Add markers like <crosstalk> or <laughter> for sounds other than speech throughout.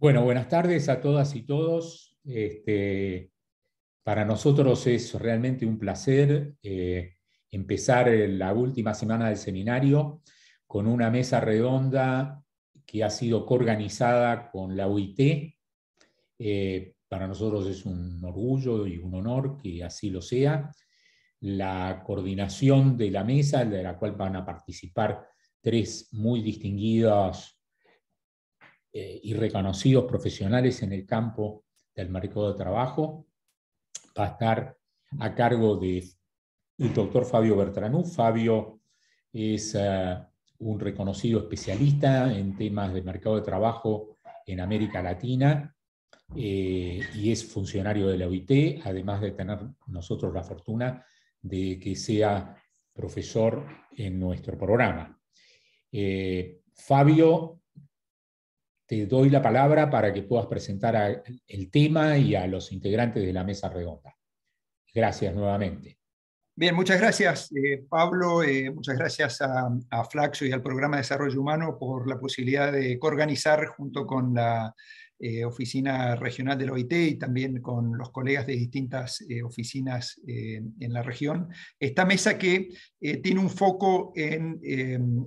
Bueno, buenas tardes a todas y todos. Este, para nosotros es realmente un placer eh, empezar la última semana del seminario con una mesa redonda que ha sido coorganizada con la UIT. Eh, para nosotros es un orgullo y un honor que así lo sea. La coordinación de la mesa, de la cual van a participar tres muy distinguidos y eh, reconocidos profesionales en el campo del mercado de trabajo. Va a estar a cargo del doctor Fabio Bertranú. Fabio es eh, un reconocido especialista en temas de mercado de trabajo en América Latina eh, y es funcionario de la OIT, además de tener nosotros la fortuna de que sea profesor en nuestro programa. Fabio te doy la palabra para que puedas presentar el tema y a los integrantes de la mesa redonda. Gracias nuevamente. Bien, muchas gracias, eh, Pablo. Eh, muchas gracias a, a Flaxo y al Programa de Desarrollo Humano por la posibilidad de coorganizar junto con la eh, oficina regional del OIT y también con los colegas de distintas eh, oficinas eh, en la región. Esta mesa que tiene un foco en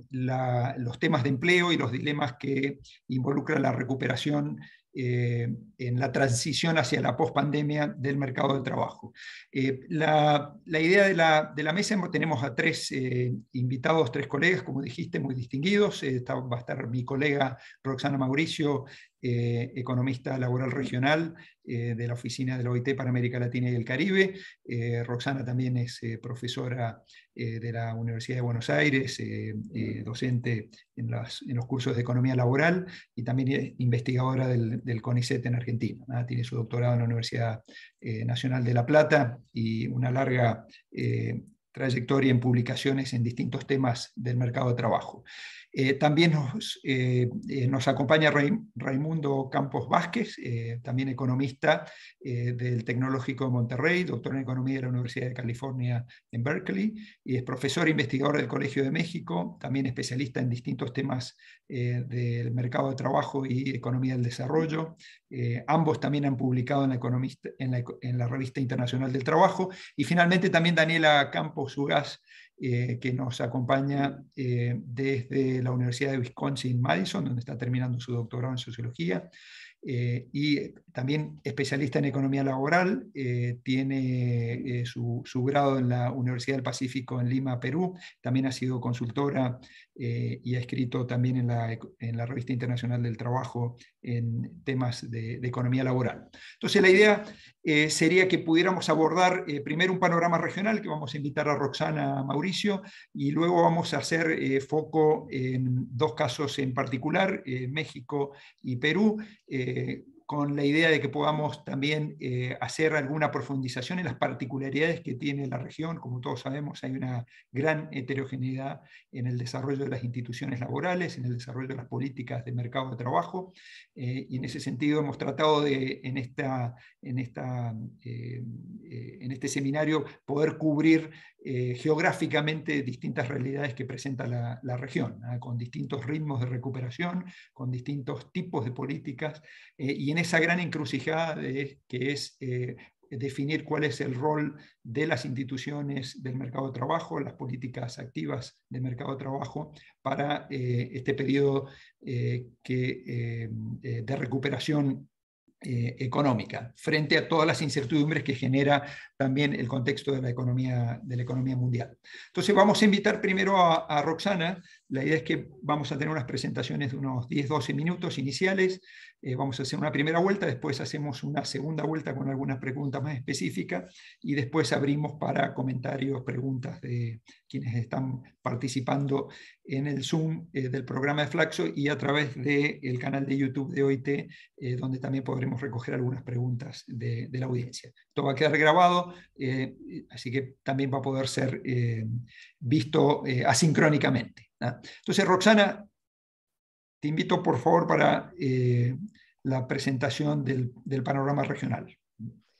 los temas de empleo y los dilemas que involucran la recuperación en la transición hacia la pospandemia del mercado del trabajo. la, idea de la, mesa, tenemos a tres invitados, tres colegas, como dijiste, muy distinguidos. va a estar mi colega Roxana Mauricio eh, economista laboral regional eh, de la oficina de la OIT para América Latina y el Caribe. Eh, Roxana también es profesora de la Universidad de Buenos Aires, docente en, los cursos de economía laboral y también es investigadora del, CONICET en Argentina. Tiene su doctorado en la Universidad Nacional de La Plata y una larga trayectoria en publicaciones en distintos temas del mercado de trabajo. Eh, también nos, eh, eh, nos acompaña Raimundo Campos Vázquez, también economista del Tecnológico de Monterrey, doctor en Economía de la Universidad de California en Berkeley, y es profesor e investigador del Colegio de México, también especialista en distintos temas del mercado de trabajo y economía del desarrollo. ambos también han publicado en la, en la Revista Internacional del Trabajo. Y finalmente también Daniela Campos eh, que nos acompaña eh, desde la Universidad de Wisconsin-Madison, donde está terminando su doctorado en sociología, eh, y también especialista en economía laboral, eh, tiene eh, su, grado en la Universidad del Pacífico en Lima, Perú, también ha sido consultora y ha escrito también en la, Revista Internacional del Trabajo en temas de, economía laboral. Entonces la idea sería que pudiéramos abordar primero un panorama regional que vamos a invitar a Roxana Mauricio y luego vamos a hacer foco en dos casos en particular, México y Perú eh, con la idea de que podamos también eh, hacer alguna profundización en las particularidades que tiene la región. Como todos sabemos, hay una gran heterogeneidad en el desarrollo de las instituciones laborales, en el desarrollo de las políticas de mercado de trabajo, eh, y en ese sentido hemos tratado de, en, esta, en, esta, eh, en este seminario, poder cubrir geográficamente distintas realidades que presenta la, región, con distintos ritmos de recuperación, con distintos tipos de políticas, y en esa gran encrucijada que es eh, definir cuál es el rol de las instituciones del mercado de trabajo, las políticas activas de mercado de trabajo para eh, este periodo eh, de recuperación económica, frente a todas las incertidumbres que genera también el contexto de la economía, de economía mundial. Entonces vamos a invitar primero a, a Roxana, la idea es que vamos a tener unas presentaciones de unos 10-12 minutos iniciales, eh, vamos a hacer una primera vuelta, después hacemos una segunda vuelta con algunas preguntas más específicas y después abrimos para comentarios, preguntas de quienes están participando en el Zoom eh, del programa de Flaxo y a través del canal de YouTube de OIT, eh, donde también podremos recoger algunas preguntas de, la audiencia. Todo va a quedar grabado, así que también va a poder ser visto asincrónicamente. ¿ah? Entonces, Roxana, te invito, por favor, para eh, la presentación del, del panorama regional.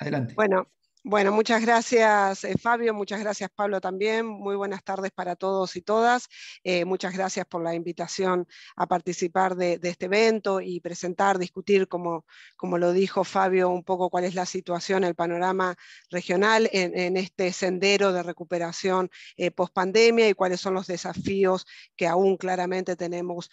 Adelante. Bueno, bueno, muchas gracias eh, Fabio, muchas gracias Pablo también. Muy buenas tardes para todos y todas. Eh, muchas gracias por la invitación a participar de, este evento y presentar, discutir, como, como, lo dijo Fabio, un poco cuál es la situación, el panorama regional en, este sendero de recuperación eh, post pandemia y cuáles son los desafíos que aún claramente tenemos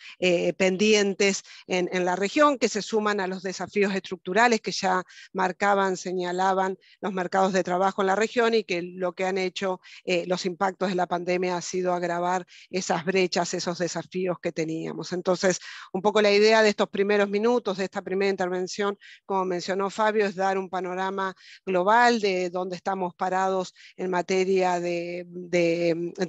pendientes en, la región, que se suman a los desafíos estructurales que ya marcaban, señalaban, los marcaban de trabajo en la región y que lo que han hecho eh, los impactos de la pandemia ha sido agravar esas brechas, esos desafíos que teníamos. Entonces, un poco la idea de estos primeros minutos, de esta primera intervención, como mencionó Fabio, es dar un panorama global de dónde estamos parados en materia de,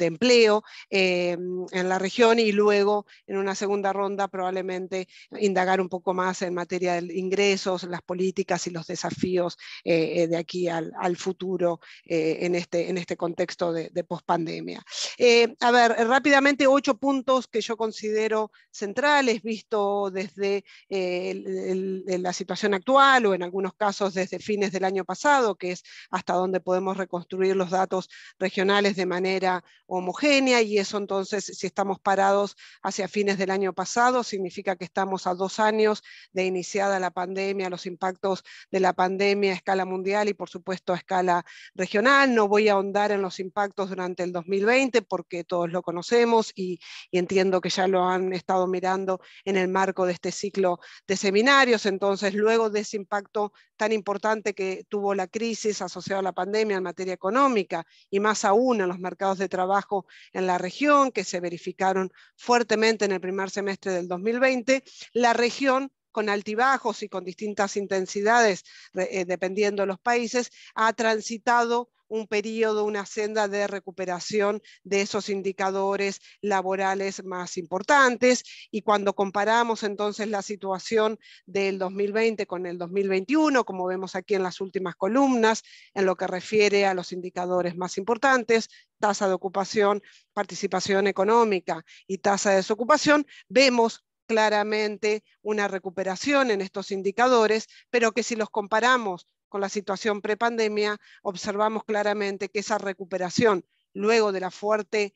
empleo eh, en la región y luego en una segunda ronda probablemente indagar un poco más en materia de ingresos, las políticas y los desafíos eh, de aquí al, al futuro eh, en, este, en este contexto de, pospandemia. Eh, a ver, rápidamente ocho puntos que yo considero centrales, visto desde eh, la situación actual o en algunos casos desde fines del año pasado, que es hasta donde podemos reconstruir los datos regionales de manera homogénea y eso entonces, si estamos parados hacia fines del año pasado, significa que estamos a dos años de iniciada la pandemia, los impactos de la pandemia a escala mundial y por supuesto a escala regional, no voy a ahondar en los impactos durante el 2020 porque todos lo conocemos y, y entiendo que ya lo han estado mirando en el marco de este ciclo de seminarios, entonces luego de ese impacto tan importante que tuvo la crisis asociada a la pandemia en materia económica y más aún en los mercados de trabajo en la región que se verificaron fuertemente en el primer semestre del 2020, la región con altibajos y con distintas intensidades eh, dependiendo de los países, ha transitado un periodo, una senda de recuperación de esos indicadores laborales más importantes. Y cuando comparamos entonces la situación del 2020 con el 2021, como vemos aquí en las últimas columnas, en lo que refiere a los indicadores más importantes, tasa de ocupación, participación económica y tasa de desocupación, vemos claramente una recuperación en estos indicadores, pero que si los comparamos con la situación prepandemia, observamos claramente que esa recuperación luego del fuerte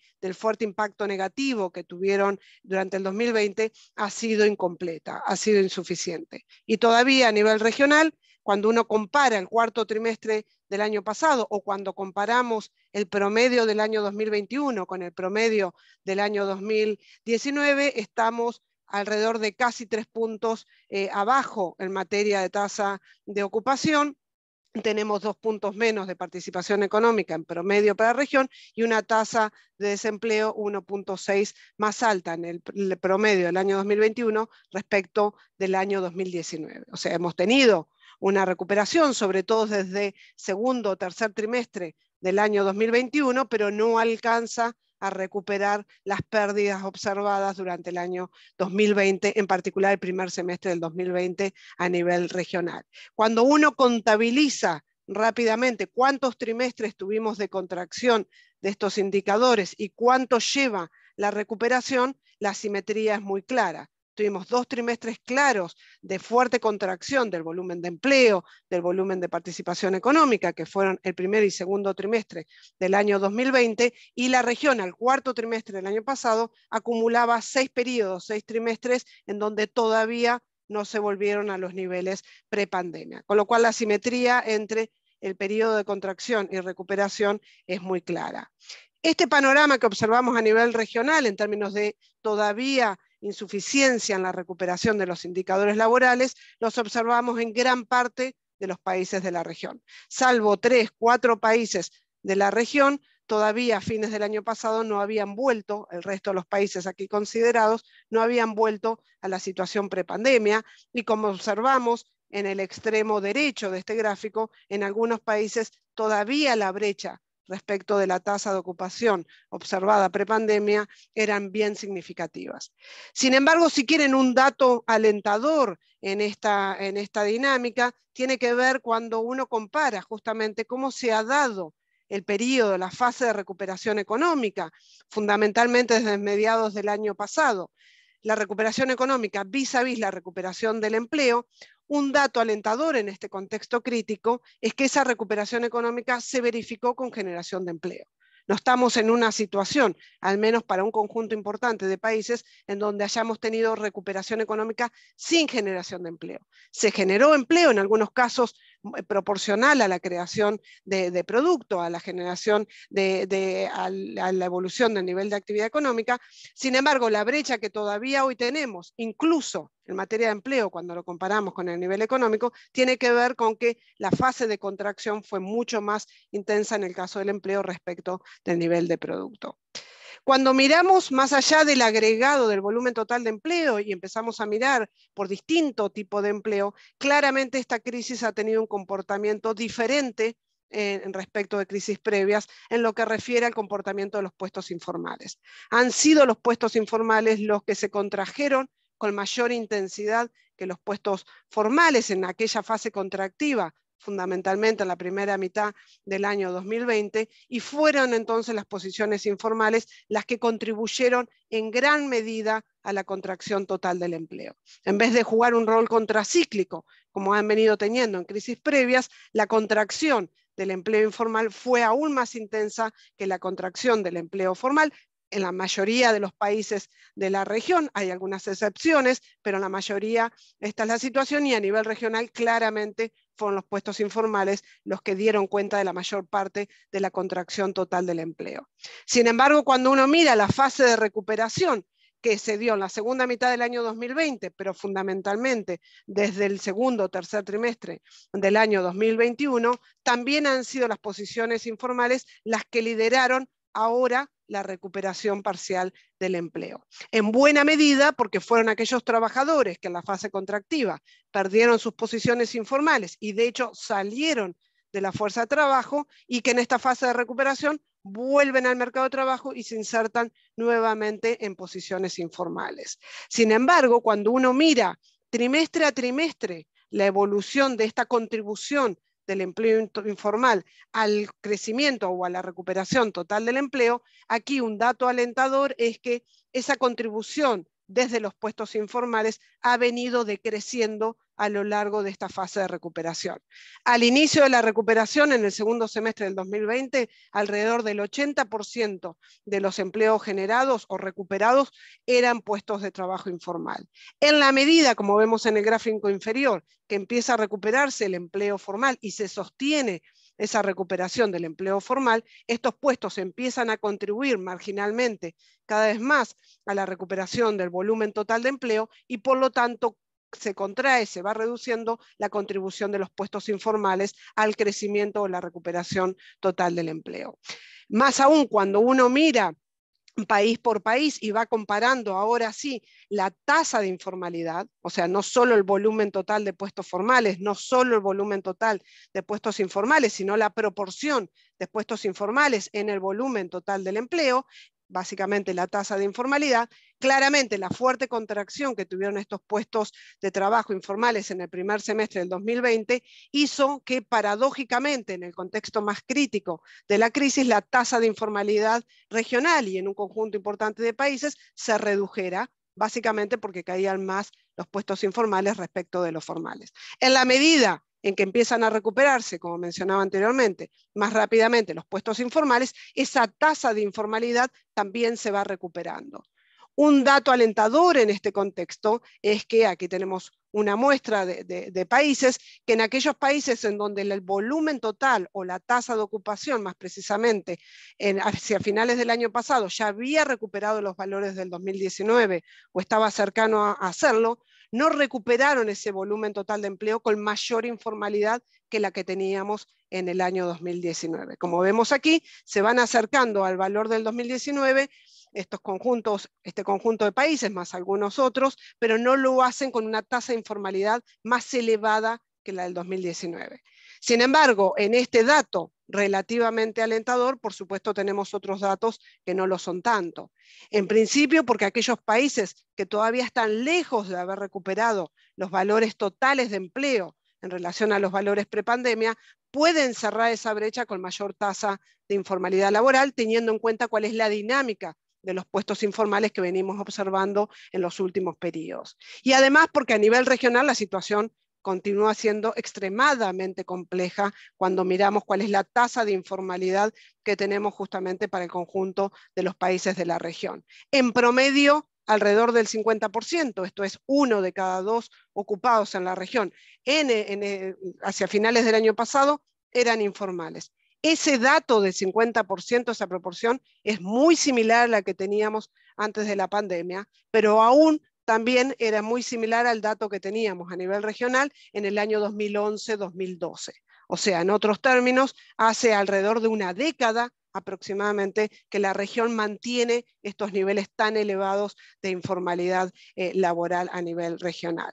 impacto negativo que tuvieron durante el 2020, ha sido incompleta, ha sido insuficiente. Y todavía a nivel regional, cuando uno compara el cuarto trimestre del año pasado o cuando comparamos el promedio del año 2021 con el promedio del año 2019, estamos alrededor de casi tres puntos eh, abajo en materia de tasa de ocupación. Tenemos dos puntos menos de participación económica en promedio para la región y una tasa de desempleo 1.6 más alta en el, promedio del año 2021 respecto del año 2019. O sea, hemos tenido una recuperación, sobre todo desde segundo o tercer trimestre del año 2021, pero no alcanza a recuperar las pérdidas observadas durante el año 2020, en particular el primer semestre del 2020 a nivel regional. Cuando uno contabiliza rápidamente cuántos trimestres tuvimos de contracción de estos indicadores y cuánto lleva la recuperación, la simetría es muy clara. Tuvimos dos trimestres claros de fuerte contracción del volumen de empleo, del volumen de participación económica, que fueron el primer y segundo trimestre del año 2020, y la región al cuarto trimestre del año pasado acumulaba seis periodos, seis trimestres en donde todavía no se volvieron a los niveles prepandemia. Con lo cual la simetría entre el periodo de contracción y recuperación es muy clara. Este panorama que observamos a nivel regional en términos de todavía insuficiencia en la recuperación de los indicadores laborales los observamos en gran parte de los países de la región. Salvo tres, cuatro países de la región, todavía a fines del año pasado no habían vuelto, el resto de los países aquí considerados, no habían vuelto a la situación prepandemia y como observamos en el extremo derecho de este gráfico, en algunos países todavía la brecha respecto de la tasa de ocupación observada prepandemia eran bien significativas. Sin embargo, si quieren un dato alentador en esta, en esta dinámica, tiene que ver cuando uno compara justamente cómo se ha dado el periodo, la fase de recuperación económica, fundamentalmente desde mediados del año pasado. La recuperación económica vis a vis la recuperación del empleo, un dato alentador en este contexto crítico es que esa recuperación económica se verificó con generación de empleo. No estamos en una situación, al menos para un conjunto importante de países, en donde hayamos tenido recuperación económica sin generación de empleo. Se generó empleo en algunos casos eh, proporcional a la creación de, producto, a la generación de, a la evolución del nivel de actividad económica. Sin embargo, la brecha que todavía hoy tenemos, incluso en materia de empleo, cuando lo comparamos con el nivel económico, tiene que ver con que la fase de contracción fue mucho más intensa en el caso del empleo respecto del nivel de producto. Cuando miramos más allá del agregado del volumen total de empleo y empezamos a mirar por distinto tipo de empleo, claramente esta crisis ha tenido un comportamiento diferente eh, en respecto de crisis previas en lo que refiere al comportamiento de los puestos informales. Han sido los puestos informales los que se contrajeron con mayor intensidad que los puestos formales en aquella fase contractiva fundamentalmente en la primera mitad del año 2020, y fueron entonces las posiciones informales las que contribuyeron en gran medida a la contracción total del empleo. En vez de jugar un rol contracíclico, como han venido teniendo en crisis previas, la contracción del empleo informal fue aún más intensa que la contracción del empleo formal, en la mayoría de los países de la región, hay algunas excepciones, pero en la mayoría esta es la situación y a nivel regional claramente fueron los puestos informales los que dieron cuenta de la mayor parte de la contracción total del empleo. Sin embargo, cuando uno mira la fase de recuperación que se dio en la segunda mitad del año 2020, pero fundamentalmente desde el segundo o tercer trimestre del año 2021, también han sido las posiciones informales las que lideraron ahora la recuperación parcial del empleo. En buena medida porque fueron aquellos trabajadores que en la fase contractiva perdieron sus posiciones informales y de hecho salieron de la fuerza de trabajo y que en esta fase de recuperación vuelven al mercado de trabajo y se insertan nuevamente en posiciones informales. Sin embargo, cuando uno mira trimestre a trimestre la evolución de esta contribución del empleo informal al crecimiento o a la recuperación total del empleo, aquí un dato alentador es que esa contribución desde los puestos informales ha venido decreciendo a lo largo de esta fase de recuperación. Al inicio de la recuperación, en el segundo semestre del 2020, alrededor del 80% de los empleos generados o recuperados eran puestos de trabajo informal. En la medida, como vemos en el gráfico inferior, que empieza a recuperarse el empleo formal y se sostiene esa recuperación del empleo formal, estos puestos empiezan a contribuir marginalmente cada vez más a la recuperación del volumen total de empleo y por lo tanto se contrae, se va reduciendo la contribución de los puestos informales al crecimiento o la recuperación total del empleo. Más aún cuando uno mira país por país y va comparando ahora sí la tasa de informalidad, o sea, no solo el volumen total de puestos formales, no solo el volumen total de puestos informales, sino la proporción de puestos informales en el volumen total del empleo, básicamente la tasa de informalidad, claramente la fuerte contracción que tuvieron estos puestos de trabajo informales en el primer semestre del 2020 hizo que paradójicamente en el contexto más crítico de la crisis la tasa de informalidad regional y en un conjunto importante de países se redujera básicamente porque caían más los puestos informales respecto de los formales. En la medida en que empiezan a recuperarse, como mencionaba anteriormente, más rápidamente los puestos informales, esa tasa de informalidad también se va recuperando. Un dato alentador en este contexto es que aquí tenemos una muestra de, países, que en aquellos países en donde el volumen total o la tasa de ocupación, más precisamente, hacia finales del año pasado ya había recuperado los valores del 2019 o estaba cercano a hacerlo, no recuperaron ese volumen total de empleo con mayor informalidad que la que teníamos en el año 2019. Como vemos aquí, se van acercando al valor del 2019 estos conjuntos, este conjunto de países más algunos otros, pero no lo hacen con una tasa de informalidad más elevada que la del 2019. Sin embargo, en este dato relativamente alentador, por supuesto tenemos otros datos que no lo son tanto. En principio, porque aquellos países que todavía están lejos de haber recuperado los valores totales de empleo en relación a los valores prepandemia, pueden cerrar esa brecha con mayor tasa de informalidad laboral, teniendo en cuenta cuál es la dinámica de los puestos informales que venimos observando en los últimos periodos. Y además porque a nivel regional la situación continúa siendo extremadamente compleja cuando miramos cuál es la tasa de informalidad que tenemos justamente para el conjunto de los países de la región. En promedio, alrededor del 50%, esto es uno de cada dos ocupados en la región. En, hacia finales del año pasado eran informales. Ese dato del 50%, esa proporción, es muy similar a la que teníamos antes de la pandemia, pero aún también era muy similar al dato que teníamos a nivel regional en el año 2011-2012. O sea, en otros términos, hace alrededor de una década aproximadamente que la región mantiene estos niveles tan elevados de informalidad eh, laboral a nivel regional.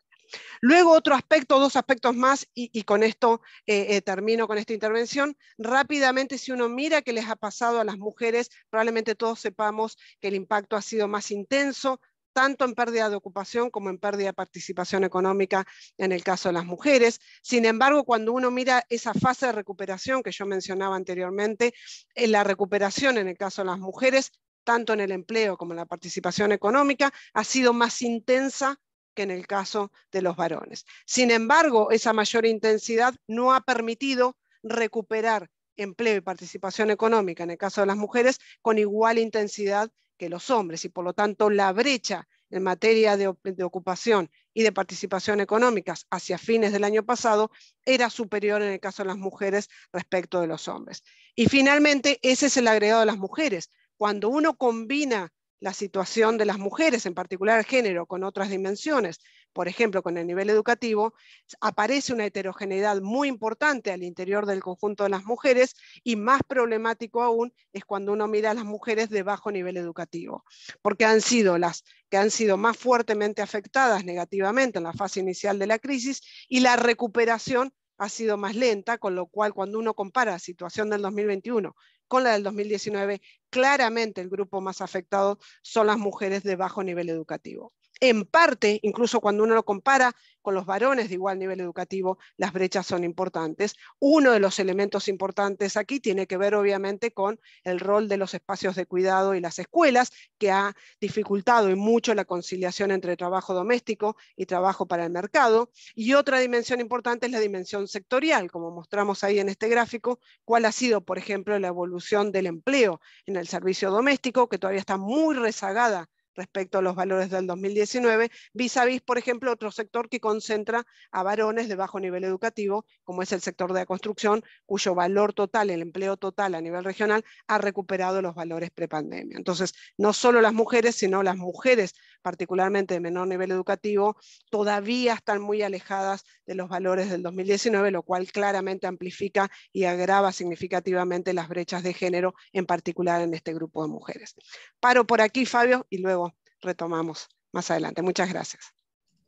Luego otro aspecto, dos aspectos más, y, con esto eh, eh, termino con esta intervención. Rápidamente, si uno mira qué les ha pasado a las mujeres, probablemente todos sepamos que el impacto ha sido más intenso tanto en pérdida de ocupación como en pérdida de participación económica en el caso de las mujeres. Sin embargo, cuando uno mira esa fase de recuperación que yo mencionaba anteriormente, en eh, la recuperación en el caso de las mujeres, tanto en el empleo como en la participación económica, ha sido más intensa que en el caso de los varones. Sin embargo, esa mayor intensidad no ha permitido recuperar empleo y participación económica en el caso de las mujeres con igual intensidad que los hombres y por lo tanto la brecha en materia de, ocupación y de participación económicas hacia fines del año pasado era superior en el caso de las mujeres respecto de los hombres. Y finalmente, ese es el agregado de las mujeres. Cuando uno combina la situación de las mujeres, en particular el género, con otras dimensiones, por ejemplo, con el nivel educativo, aparece una heterogeneidad muy importante al interior del conjunto de las mujeres y más problemático aún es cuando uno mira a las mujeres de bajo nivel educativo, porque han sido las que han sido más fuertemente afectadas negativamente en la fase inicial de la crisis y la recuperación ha sido más lenta, con lo cual cuando uno compara la situación del 2021 con la del 2019, claramente el grupo más afectado son las mujeres de bajo nivel educativo en parte, incluso cuando uno lo compara con los varones de igual nivel educativo, las brechas son importantes. Uno de los elementos importantes aquí tiene que ver obviamente con el rol de los espacios de cuidado y las escuelas, que ha dificultado y mucho la conciliación entre trabajo doméstico y trabajo para el mercado. Y otra dimensión importante es la dimensión sectorial, como mostramos ahí en este gráfico, cuál ha sido, por ejemplo, la evolución del empleo en el servicio doméstico, que todavía está muy rezagada respecto a los valores del 2019, vis a vis, por ejemplo, otro sector que concentra a varones de bajo nivel educativo, como es el sector de la construcción, cuyo valor total, el empleo total a nivel regional, ha recuperado los valores prepandemia. Entonces, no solo las mujeres, sino las mujeres particularmente de menor nivel educativo, todavía están muy alejadas de los valores del 2019, lo cual claramente amplifica y agrava significativamente las brechas de género, en particular en este grupo de mujeres. Paro por aquí, Fabio, y luego retomamos más adelante. Muchas gracias.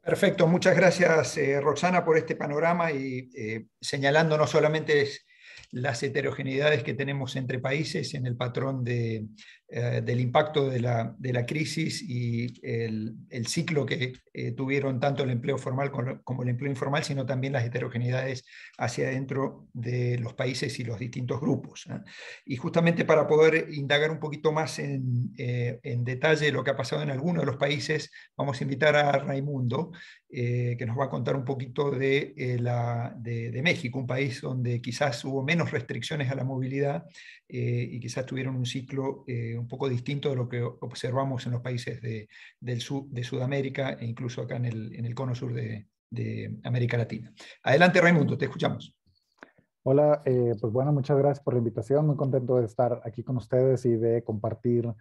Perfecto, muchas gracias eh, Roxana por este panorama y eh, señalando no solamente las heterogeneidades que tenemos entre países en el patrón eh, del impacto de la, crisis y el, ciclo que eh, tuvieron tanto el empleo formal como el empleo informal, sino también las heterogeneidades hacia adentro de los países y los distintos grupos. Y justamente para poder indagar un poquito más en, eh, en detalle lo que ha pasado en algunos de los países, vamos a invitar a Raimundo, eh, que nos va a contar un poquito de, eh, la, de, México, un país donde quizás hubo menos restricciones a la movilidad eh, y quizás tuvieron un ciclo un poco distinto de lo que observamos en los países de, del sur, de Sudamérica e incluso acá en el, en el cono sur de, de, América Latina. Adelante Raimundo, te escuchamos. Hola, pues bueno, muchas gracias por la invitación, muy contento de estar aquí con ustedes y de compartir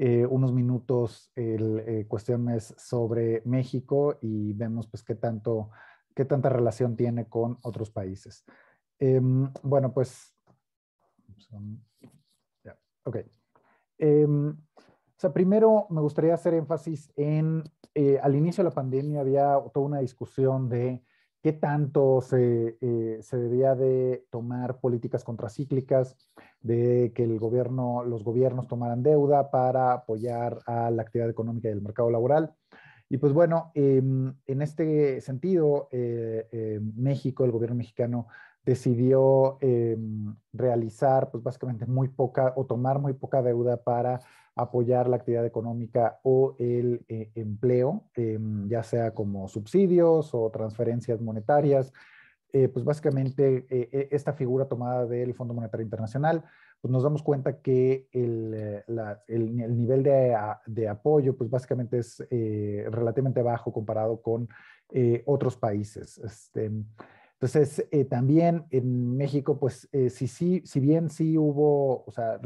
eh, unos minutos el, eh, cuestiones sobre México y vemos pues qué tanto, qué tanta relación tiene con otros países. Em, bueno, pues, ok. Em, o sea, primero me gustaría hacer énfasis en, eh, al inicio de la pandemia había toda una discusión de qué tanto eh, se, debía de tomar políticas contracíclicas, de que el gobierno, los gobiernos tomaran deuda para apoyar a la actividad económica y el mercado laboral. Y pues bueno, em, en este sentido, eh, eh, México, el gobierno mexicano decidió em, realizar pues básicamente muy poca o tomar muy poca deuda para apoyar la actividad económica o el eh, empleo, em, ya sea como subsidios o transferencias monetarias. Eh, pues básicamente eh, esta figura tomada del Fondo Monetario Internacional, pues nos damos cuenta que el, el, nivel de, de, apoyo, pues básicamente es relativamente bajo comparado con otros países. Este, entonces, también en México, pues si, si, bien sí hubo, o sea,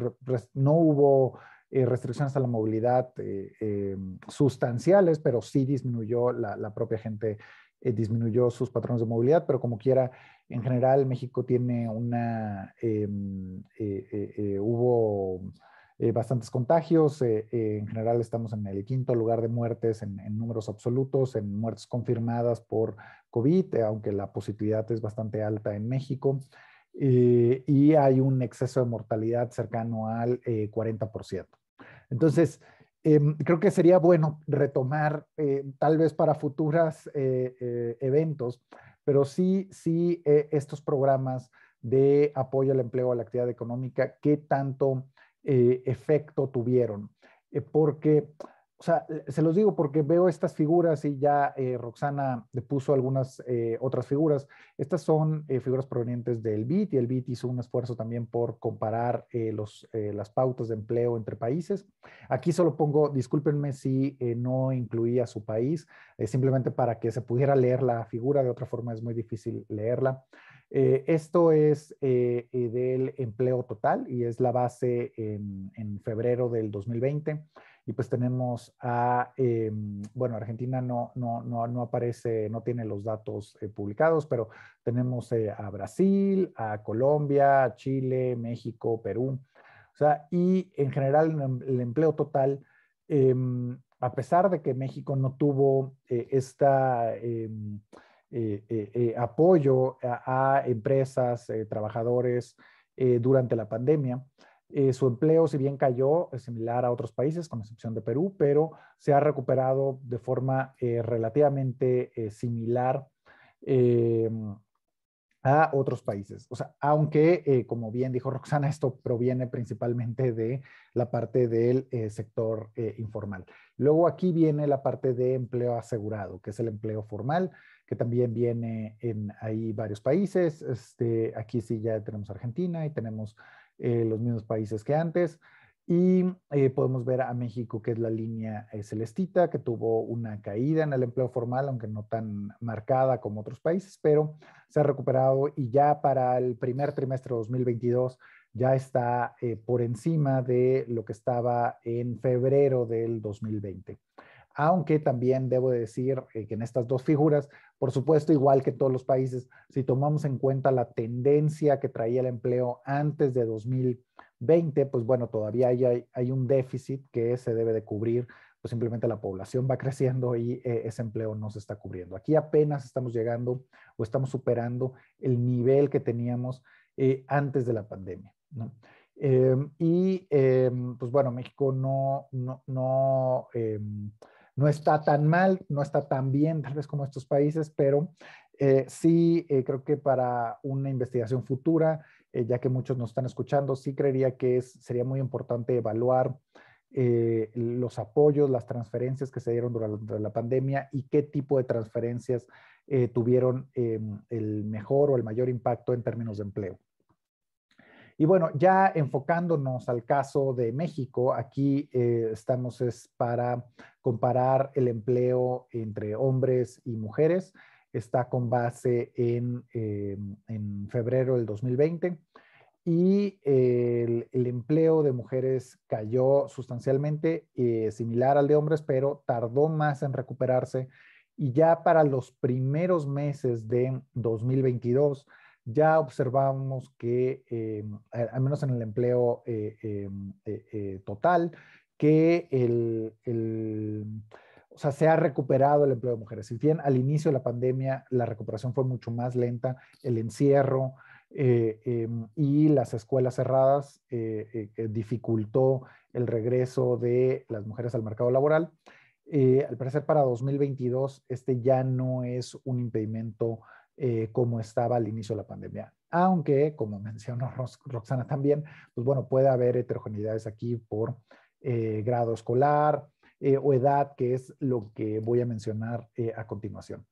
no hubo eh, restricciones a la movilidad eh, eh, sustanciales, pero sí disminuyó la, propia gente, disminuyó sus patrones de movilidad, pero como quiera, en general México tiene una, hubo bastantes contagios. en general estamos en el quinto lugar de muertes en, números absolutos, en muertes confirmadas por COVID, aunque la positividad es bastante alta en México. y hay un exceso de mortalidad cercano al 40%. Entonces, em, creo que sería bueno retomar, eh, tal vez para futuras eh, eh, eventos, pero sí, sí, estos programas de apoyo al empleo, a la actividad económica, qué tanto efecto tuvieron. porque o sea, eh, se los digo porque veo estas figuras y ya eh, Roxana le puso algunas eh, otras figuras. Estas son figuras provenientes del BIT y el BIT hizo un esfuerzo también por comparar las pautas de empleo entre países. Aquí solo pongo, discúlpenme si no incluía su país, simplemente para que se pudiera leer la figura, de otra forma es muy difícil leerla. esto es del empleo total y es la base en, en febrero del 2020. Y pues tenemos a, em, bueno, Argentina no, no, no, no, aparece, no tiene los datos eh, publicados, pero tenemos eh, a Brasil, a Colombia, a Chile, México, Perú. O sea, y en general el em, empleo total, em, a pesar de que México no tuvo este apoyo a empresas, trabajadores durante la pandemia. Eh, su empleo, si bien cayó, es similar a otros países, con excepción de Perú, pero se ha recuperado de forma eh, relativamente eh, similar a otros países. O sea, aunque, como bien dijo Roxana, esto proviene principalmente de la parte del sector informal. Luego aquí viene la parte de empleo asegurado, que es el empleo formal, que también viene en ahí varios países. Este, aquí sí ya tenemos Argentina y tenemos eh, los mismos países que antes. Y eh, podemos ver a México, que es la línea eh, celestita, que tuvo una caída en el empleo formal, aunque no tan marcada como otros países, pero se ha recuperado y ya para el primer trimestre de 2022 ya está por encima de lo que estaba en febrero del 2020 aunque también debo decir eh, que en estas dos figuras, por supuesto, igual que todos los países, si tomamos en cuenta la tendencia que traía el empleo antes de 2020, pues bueno, todavía hay, un déficit que se debe de cubrir, pues simplemente la población va <laughs> creciendo y eh, ese empleo no se está cubriendo. Aquí apenas estamos llegando o estamos superando el nivel que teníamos eh, antes de la pandemia. Em, y em, pues bueno, México no, no, no em, no está tan mal, no está tan bien tal vez como estos países, pero eh, sí eh, creo que para una investigación futura, eh, ya que muchos nos están escuchando, sí creería que es, sería muy importante evaluar los apoyos, las transferencias que se dieron durante la pandemia y qué tipo de transferencias tuvieron em, el mejor o el mayor impacto en términos de empleo. Y bueno, ya enfocándonos al caso de México, aquí eh, estamos es para comparar el empleo entre hombres y mujeres. Está con base en, eh, febrero del 2020 y el, empleo de mujeres cayó sustancialmente, eh, similar al de hombres, pero tardó más en recuperarse. Y ya para los primeros meses de 2022, ya observamos que, eh, al menos en el empleo eh, eh, total, que o sea, se ha recuperado el empleo de mujeres. Si bien al inicio de la pandemia la recuperación fue mucho más lenta, el encierro y las escuelas cerradas dificultó el regreso de las mujeres al mercado laboral. al parecer para 2022 este ya no es un impedimento eh, como estaba al inicio de la pandemia. Aunque, como mencionó Roxana también, pues bueno, puede haber heterogeneidades aquí por eh, grado escolar eh, o edad, que es lo que voy a mencionar a continuación.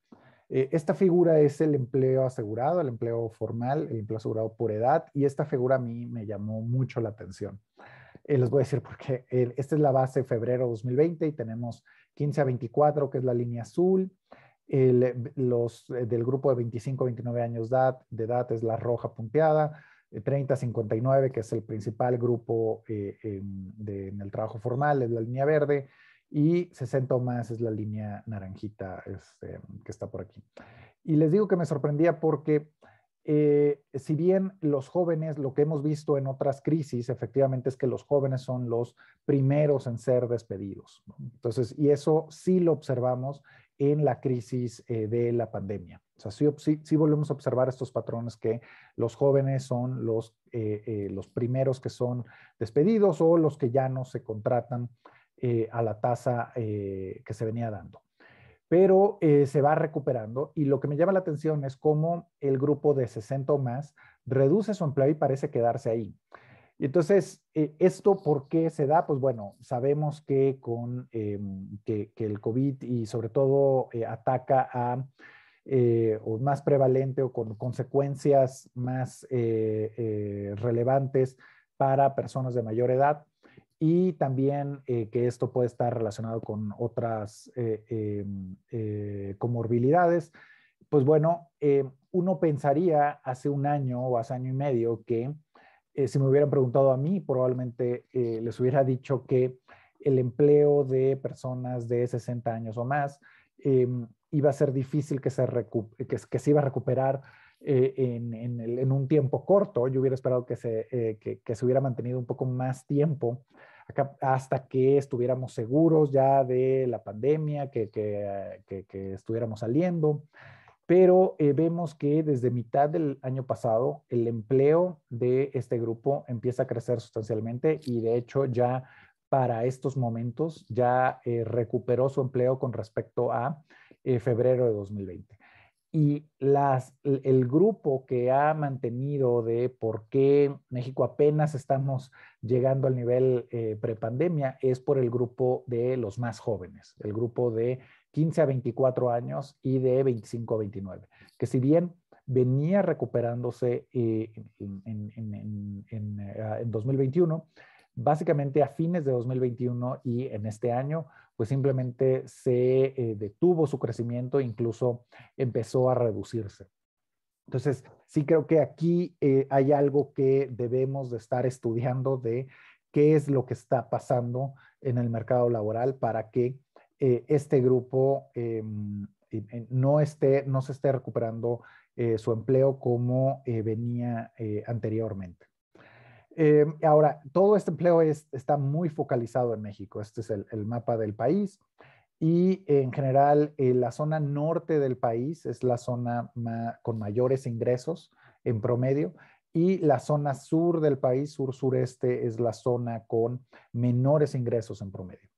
esta figura es el empleo asegurado, el empleo formal, el empleo asegurado por edad, y esta figura a mí me llamó mucho la atención. les voy a decir porque esta es la base febrero 2020 y tenemos 15 a 24, que es la línea azul, el, eh, los eh, del grupo de 25 29 años de edad, es la roja punteada, 30-59, eh, que es el principal grupo en, el trabajo formal, es la línea verde, y 60 más es la línea naranjita este, que está por aquí. Y les digo que me sorprendía porque si bien los jóvenes, lo que hemos visto en otras crisis, efectivamente es que los jóvenes son los primeros en ser despedidos. Entonces, y eso sí lo observamos en la crisis eh, de la pandemia. O sea, sí, volvemos a observar estos patrones que los jóvenes son los, eh, eh, los primeros que son despedidos o los que ya no se contratan a la tasa que se venía dando. Pero se va recuperando y lo que me llama la atención es cómo el grupo de 60 más reduce su empleo y parece quedarse ahí. Y entonces, eh, ¿esto por qué se da? Pues bueno, sabemos que, con, eh, que, el COVID y sobre todo eh, ataca a, o más prevalente o con consecuencias más relevantes para personas de mayor edad y también que esto puede estar relacionado con otras comorbilidades. Pues bueno, uno pensaría hace un año o hace año y medio que eh, si me hubieran preguntado a mí, probablemente eh, les hubiera dicho que el empleo de personas de 60 años o más em, iba a ser difícil que se, que, se iba a recuperar eh, en, un tiempo corto. Yo hubiera esperado que se, se hubiera mantenido un poco más tiempo hasta que estuviéramos seguros ya de la pandemia, que estuviéramos saliendo pero eh, vemos que desde mitad del año pasado el empleo de este grupo empieza a crecer sustancialmente y de hecho ya para estos momentos ya eh, recuperó su empleo con respecto a eh, febrero de 2020. Y las, el grupo que ha mantenido de por qué México apenas estamos llegando al nivel prepandemia es por el grupo de los más jóvenes, el grupo de 15 a 24 años y de 25 a 29, que si bien venía recuperándose eh, en, 2021, ah, básicamente a fines de 2021 y en este año, pues simplemente se eh, detuvo su crecimiento, e incluso empezó a reducirse. Entonces, sí creo que aquí eh, hay algo que debemos de estar estudiando de qué es lo que está pasando en el mercado laboral para que eh, este grupo eh, eh, no, esté, no se esté recuperando su empleo como venía anteriormente. ahora, todo este empleo es, está muy focalizado en México. Este es el, mapa del país. Y en general, la zona norte del país es la zona con mayores ingresos en promedio y la zona sur del país, sur-sureste, es la zona con menores ingresos en promedio.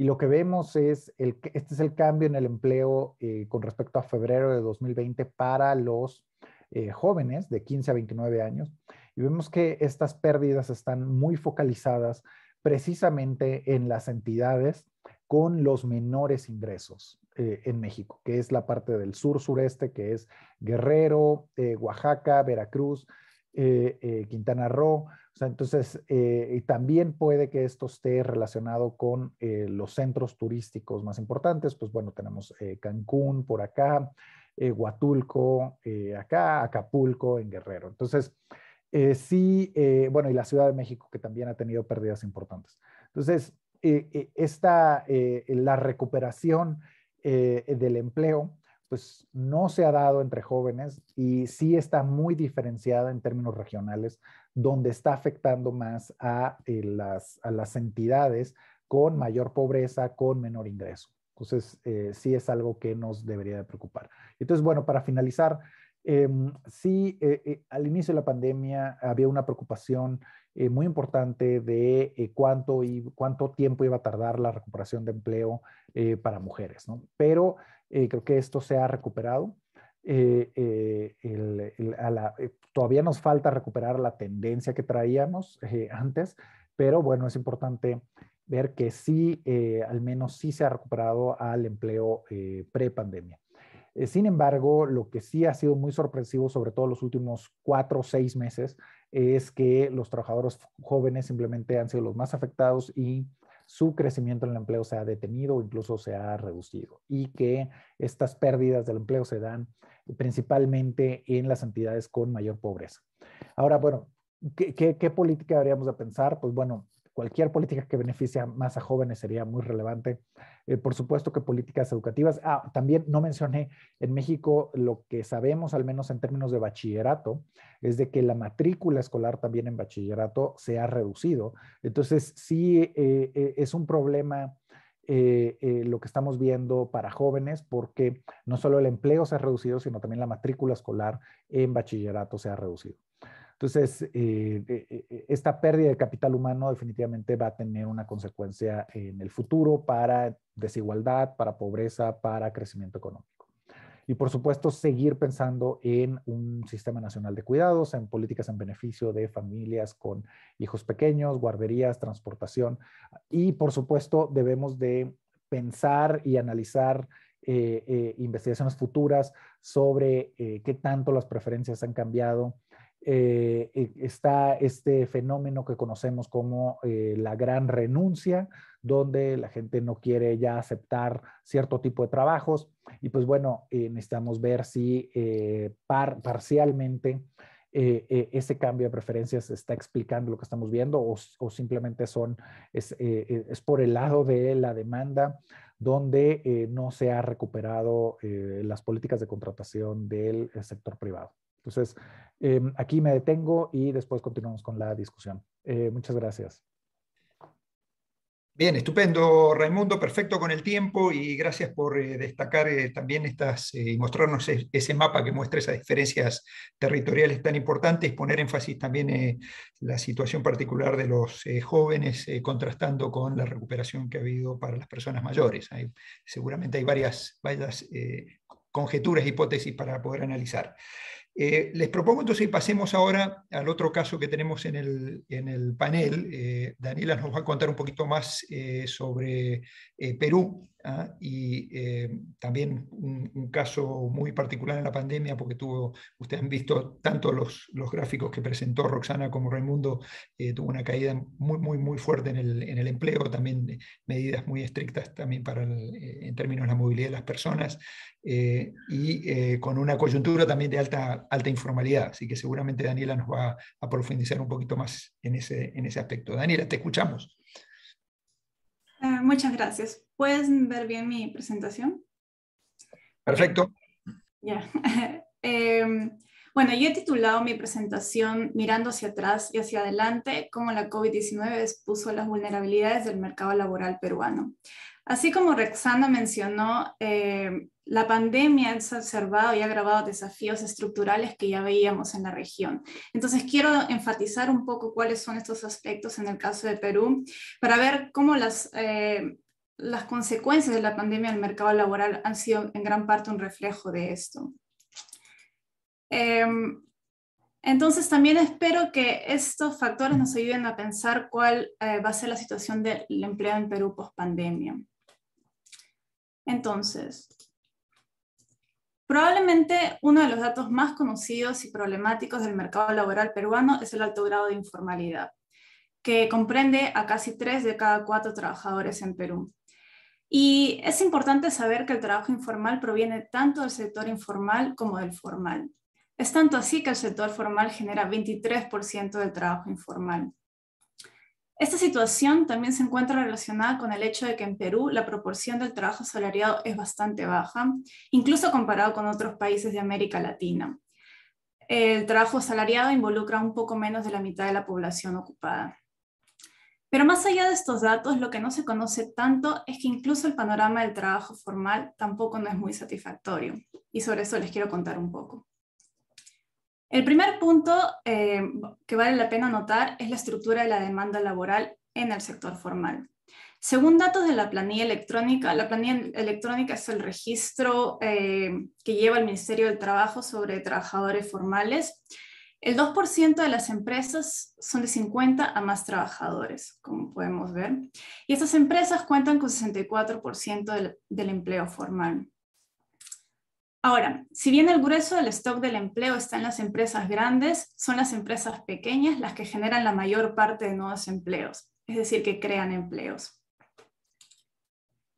Y lo que vemos es, el, este es el cambio en el empleo eh, con respecto a febrero de 2020 para los eh, jóvenes de 15 a 29 años. Y vemos que estas pérdidas están muy focalizadas precisamente en las entidades con los menores ingresos eh, en México, que es la parte del sur sureste, que es Guerrero, Oaxaca, Veracruz, eh, eh, Quintana Roo. O sea, entonces, eh, también puede que esto esté relacionado con los centros turísticos más importantes. Pues bueno, tenemos Cancún por acá, Huatulco acá, Acapulco en Guerrero. Entonces, sí, bueno, y la Ciudad de México que también ha tenido pérdidas importantes. Entonces, esta, la recuperación del empleo pues no se ha dado entre jóvenes y sí está muy diferenciada en términos regionales, donde está afectando más a, eh, las, a las entidades con mayor pobreza, con menor ingreso. Entonces, eh, sí es algo que nos debería de preocupar. Entonces, bueno, para finalizar, em, sí, eh, al inicio de la pandemia había una preocupación muy importante de cuánto, y, cuánto tiempo iba a tardar la recuperación de empleo para mujeres, ¿no? Pero eh, creo que esto se ha recuperado. Eh, eh, todavía nos falta recuperar la tendencia que traíamos antes, pero bueno, es importante ver que sí, al menos sí se ha recuperado al empleo pre-pandemia. sin embargo, lo que sí ha sido muy sorpresivo, sobre todo los últimos cuatro o seis meses, es que los trabajadores jóvenes simplemente han sido los más afectados y su crecimiento en el empleo se ha detenido o incluso se ha reducido y que estas pérdidas del empleo se dan principalmente en las entidades con mayor pobreza. Ahora, bueno, ¿qué, política deberíamos de pensar? Pues bueno, cualquier política que beneficie más a jóvenes sería muy relevante. Eh, por supuesto que políticas educativas. Ah, también no mencioné, en México lo que sabemos, al menos en términos de bachillerato, es de que la matrícula escolar también en bachillerato se ha reducido. Entonces, sí eh, eh, es un problema. lo que estamos viendo para jóvenes, porque no solo el empleo se ha reducido, sino también la matrícula escolar en bachillerato se ha reducido. Entonces, eh, eh, eh, esta pérdida de capital humano definitivamente va a tener una consecuencia en el futuro para desigualdad, para pobreza, para crecimiento económico. Y por supuesto, seguir pensando en un sistema nacional de cuidados, en políticas en beneficio de familias con hijos pequeños, guarderías, transportación. Y por supuesto, debemos de pensar y analizar investigaciones futuras sobre qué tanto las preferencias han cambiado, eh, e, está este fenómeno que conocemos como eh, la gran renuncia, donde la gente no quiere ya aceptar cierto tipo de trabajos. Y pues bueno, eh, necesitamos ver si parcialmente e, ese cambio de preferencias está explicando lo que estamos viendo o, simplemente son, es, es, por el lado de la demanda donde no se ha recuperado las políticas de contratación del sector privado. Entonces, em, aquí me detengo y después continuamos con la discusión. Eh, muchas gracias. Bien, estupendo, Raimundo, perfecto con el tiempo y gracias por eh, destacar eh, también estas y mostrarnos ese mapa que muestra esas diferencias territoriales tan importantes, poner énfasis también en la situación particular de los jóvenes contrastando con la recuperación que ha habido para las personas mayores. seguramente hay varias, varias conjeturas, hipótesis para poder analizar. Eh, les propongo entonces y pasemos ahora al otro caso que tenemos en el, panel. Eh, Daniela nos va a contar un poquito más eh, sobre Perú ¿ah? y eh, también un, caso muy particular en la pandemia, porque tuvo, ustedes han visto tanto los, gráficos que presentó Roxana como Raimundo, eh, tuvo una caída muy, muy, muy fuerte en el, empleo, también medidas muy estrictas también para eh, en términos de la movilidad de las personas, y con una coyuntura también de alta, alta informalidad. Así que seguramente Daniela nos va a profundizar un poquito más en ese, en ese aspecto. Daniela, te escuchamos. Ah, muchas gracias. ¿Puedes ver bien mi presentación? Perfecto. Ya. <laughs> Em, bueno, yo he titulado mi presentación Mirando hacia atrás y hacia adelante, cómo la COVID-19 expuso las vulnerabilidades del mercado laboral peruano. Así como Rexana mencionó, em, la pandemia ha exacerbado y agravado desafíos estructurales que ya veíamos en la región. Entonces, quiero enfatizar un poco cuáles son estos aspectos en el caso de Perú para ver cómo las... Em, las consecuencias de la pandemia en el mercado laboral han sido en gran parte un reflejo de esto. Em, entonces también espero que estos factores nos ayuden a pensar cuál eh, va a ser la situación del empleo en Perú post pandemia. Entonces, probablemente uno de los datos más conocidos y problemáticos del mercado laboral peruano es el alto grado de informalidad, que comprende a casi tres de cada cuatro trabajadores en Perú. Y es importante saber que el trabajo informal proviene tanto del sector informal como del formal. Es tanto así que el sector formal genera 23% del trabajo informal. Esta situación también se encuentra relacionada con el hecho de que en Perú la proporción del trabajo asalariado es bastante baja, incluso comparado con otros países de América Latina. El trabajo asalariado involucra un poco menos de la mitad de la población ocupada. Pero más allá de estos datos, lo que no se conoce tanto es que incluso el panorama del trabajo formal tampoco no es muy satisfactorio. Y sobre eso les quiero contar un poco. El primer punto eh, que vale la pena notar es la estructura de la demanda laboral en el sector formal. Según datos de la planilla electrónica, la planilla electrónica es el registro eh, que lleva el Ministerio del Trabajo sobre trabajadores formales el 2% de las empresas son de 50 a más trabajadores, como podemos ver, y estas empresas cuentan con 64% del, empleo formal. Ahora, si bien el grueso del stock del empleo está en las empresas grandes, son las empresas pequeñas las que generan la mayor parte de nuevos empleos, es decir, que crean empleos.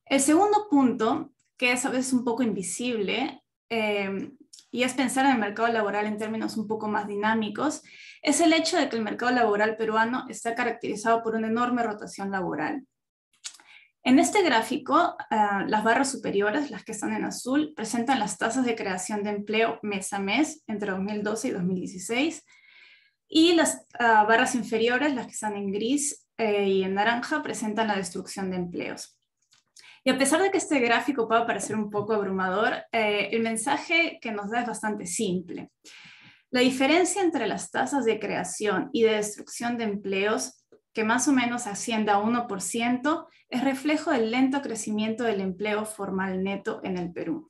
El segundo punto, que es a veces un poco invisible, eh, y es pensar en el mercado laboral en términos un poco más dinámicos, es el hecho de que el mercado laboral peruano está caracterizado por una enorme rotación laboral. En este gráfico, eh, las barras superiores, las que están en azul, presentan las tasas de creación de empleo mes a mes entre 2012 y 2016, y las eh, barras inferiores, las que están en gris eh, y en naranja, presentan la destrucción de empleos. Y a pesar de que este gráfico pueda parecer un poco abrumador, eh, el mensaje que nos da es bastante simple. La diferencia entre las tasas de creación y de destrucción de empleos, que más o menos asciende a 1%, es reflejo del lento crecimiento del empleo formal neto en el Perú.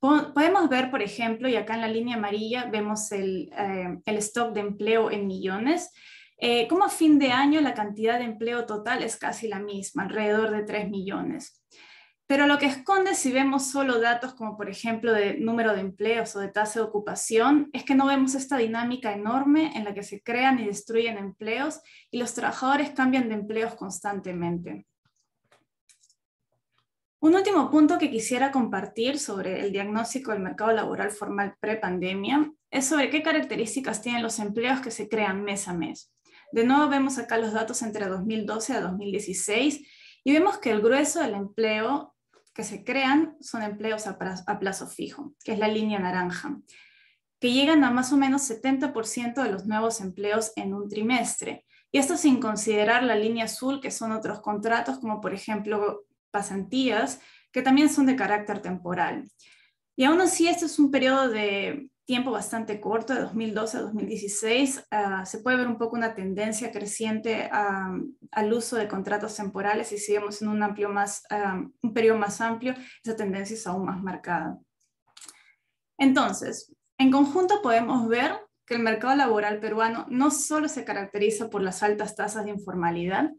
Podemos ver, por ejemplo, y acá en la línea amarilla vemos el, eh, stock de empleo en millones, eh, como a fin de año la cantidad de empleo total es casi la misma, alrededor de 3 millones. Pero lo que esconde si vemos solo datos como por ejemplo de número de empleos o de tasa de ocupación es que no vemos esta dinámica enorme en la que se crean y destruyen empleos y los trabajadores cambian de empleos constantemente. Un último punto que quisiera compartir sobre el diagnóstico del mercado laboral formal prepandemia es sobre qué características tienen los empleos que se crean mes a mes. De nuevo vemos acá los datos entre 2012 a 2016 y vemos que el grueso del empleo que se crean son empleos a plazo, fijo, que es la línea naranja, que llegan a más o menos 70% de los nuevos empleos en un trimestre. Y esto sin considerar la línea azul, que son otros contratos, como por ejemplo pasantías, que también son de carácter temporal. Y aún así, este es un periodo de tiempo bastante corto, de 2012 a 2016. Ah, se puede ver un poco una tendencia creciente ah, al uso de contratos temporales y si vemos en un, amplio ah, un periodo más amplio, esa tendencia es aún más marcada. Entonces, en conjunto podemos ver que el mercado laboral peruano no solo se caracteriza por las altas tasas de informalidad,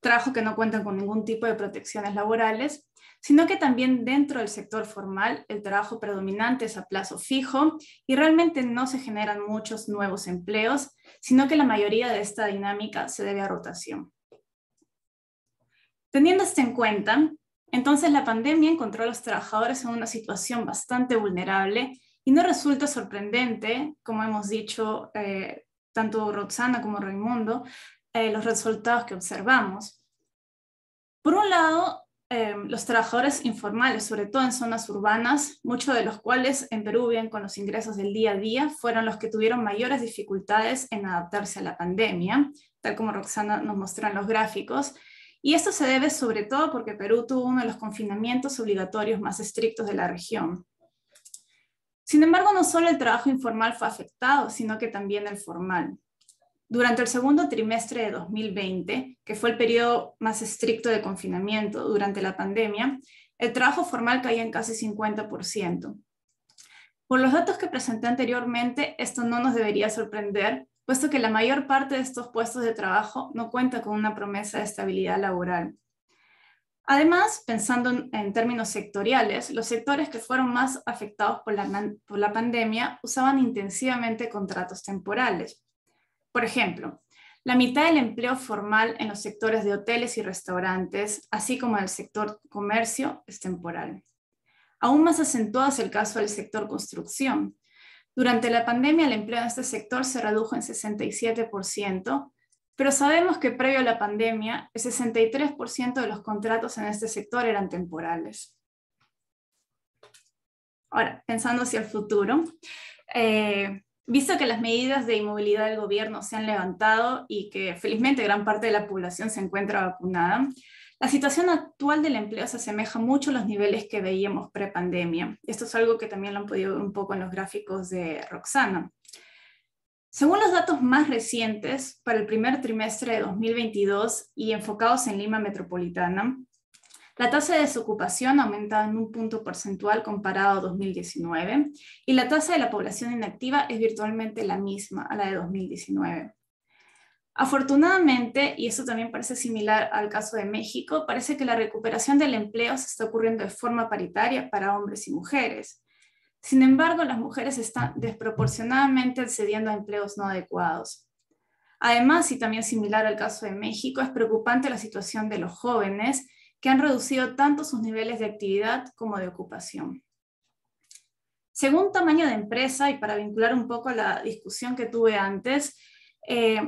trabajo que no cuentan con ningún tipo de protecciones laborales, sino que también dentro del sector formal el trabajo predominante es a plazo fijo y realmente no se generan muchos nuevos empleos, sino que la mayoría de esta dinámica se debe a rotación. Teniendo esto en cuenta, entonces la pandemia encontró a los trabajadores en una situación bastante vulnerable y no resulta sorprendente, como hemos dicho, eh, tanto Roxana como Raimundo, eh, los resultados que observamos. Por un lado, eh, los trabajadores informales, sobre todo en zonas urbanas, muchos de los cuales en Perú viven con los ingresos del día a día, fueron los que tuvieron mayores dificultades en adaptarse a la pandemia, tal como Roxana nos mostró en los gráficos. Y esto se debe sobre todo porque Perú tuvo uno de los confinamientos obligatorios más estrictos de la región. Sin embargo, no solo el trabajo informal fue afectado, sino que también el formal. Durante el segundo trimestre de 2020, que fue el periodo más estricto de confinamiento durante la pandemia, el trabajo formal caía en casi 50%. Por los datos que presenté anteriormente, esto no nos debería sorprender, puesto que la mayor parte de estos puestos de trabajo no cuenta con una promesa de estabilidad laboral. Además, pensando en términos sectoriales, los sectores que fueron más afectados por la, por la pandemia usaban intensivamente contratos temporales. Por ejemplo, la mitad del empleo formal en los sectores de hoteles y restaurantes, así como en el sector comercio, es temporal. Aún más acentuado es el caso del sector construcción. Durante la pandemia el empleo en este sector se redujo en 67%, pero sabemos que previo a la pandemia el 63% de los contratos en este sector eran temporales. Ahora, pensando hacia el futuro, eh, Visto que las medidas de inmovilidad del gobierno se han levantado y que felizmente gran parte de la población se encuentra vacunada, la situación actual del empleo se asemeja mucho a los niveles que veíamos prepandemia. Esto es algo que también lo han podido ver un poco en los gráficos de Roxana. Según los datos más recientes, para el primer trimestre de 2022 y enfocados en Lima Metropolitana, la tasa de desocupación ha aumentado en un punto porcentual comparado a 2019 y la tasa de la población inactiva es virtualmente la misma a la de 2019. Afortunadamente, y eso también parece similar al caso de México, parece que la recuperación del empleo se está ocurriendo de forma paritaria para hombres y mujeres. Sin embargo, las mujeres están desproporcionadamente accediendo a empleos no adecuados. Además, y también similar al caso de México, es preocupante la situación de los jóvenes, que han reducido tanto sus niveles de actividad como de ocupación. Según tamaño de empresa, y para vincular un poco a la discusión que tuve antes, eh,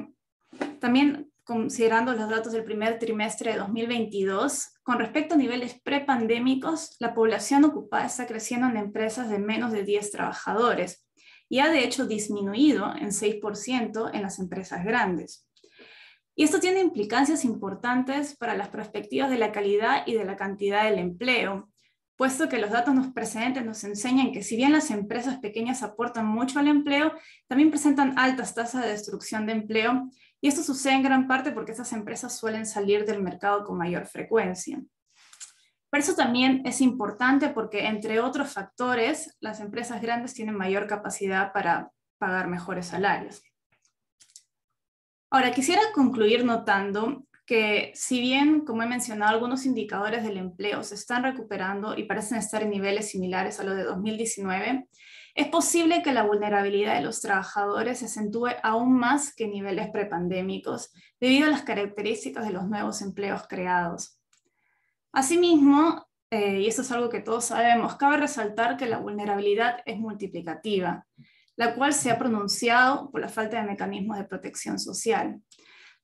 también considerando los datos del primer trimestre de 2022, con respecto a niveles prepandémicos, la población ocupada está creciendo en empresas de menos de 10 trabajadores y ha de hecho disminuido en 6% en las empresas grandes. Y esto tiene implicancias importantes para las perspectivas de la calidad y de la cantidad del empleo, puesto que los datos nos presentes nos enseñan que si bien las empresas pequeñas aportan mucho al empleo, también presentan altas tasas de destrucción de empleo, y esto sucede en gran parte porque esas empresas suelen salir del mercado con mayor frecuencia. Pero eso también es importante porque, entre otros factores, las empresas grandes tienen mayor capacidad para pagar mejores salarios. Ahora, quisiera concluir notando que si bien, como he mencionado, algunos indicadores del empleo se están recuperando y parecen estar en niveles similares a los de 2019, es posible que la vulnerabilidad de los trabajadores se acentúe aún más que en niveles prepandémicos, debido a las características de los nuevos empleos creados. Asimismo, eh, y eso es algo que todos sabemos, cabe resaltar que la vulnerabilidad es multiplicativa la cual se ha pronunciado por la falta de mecanismos de protección social.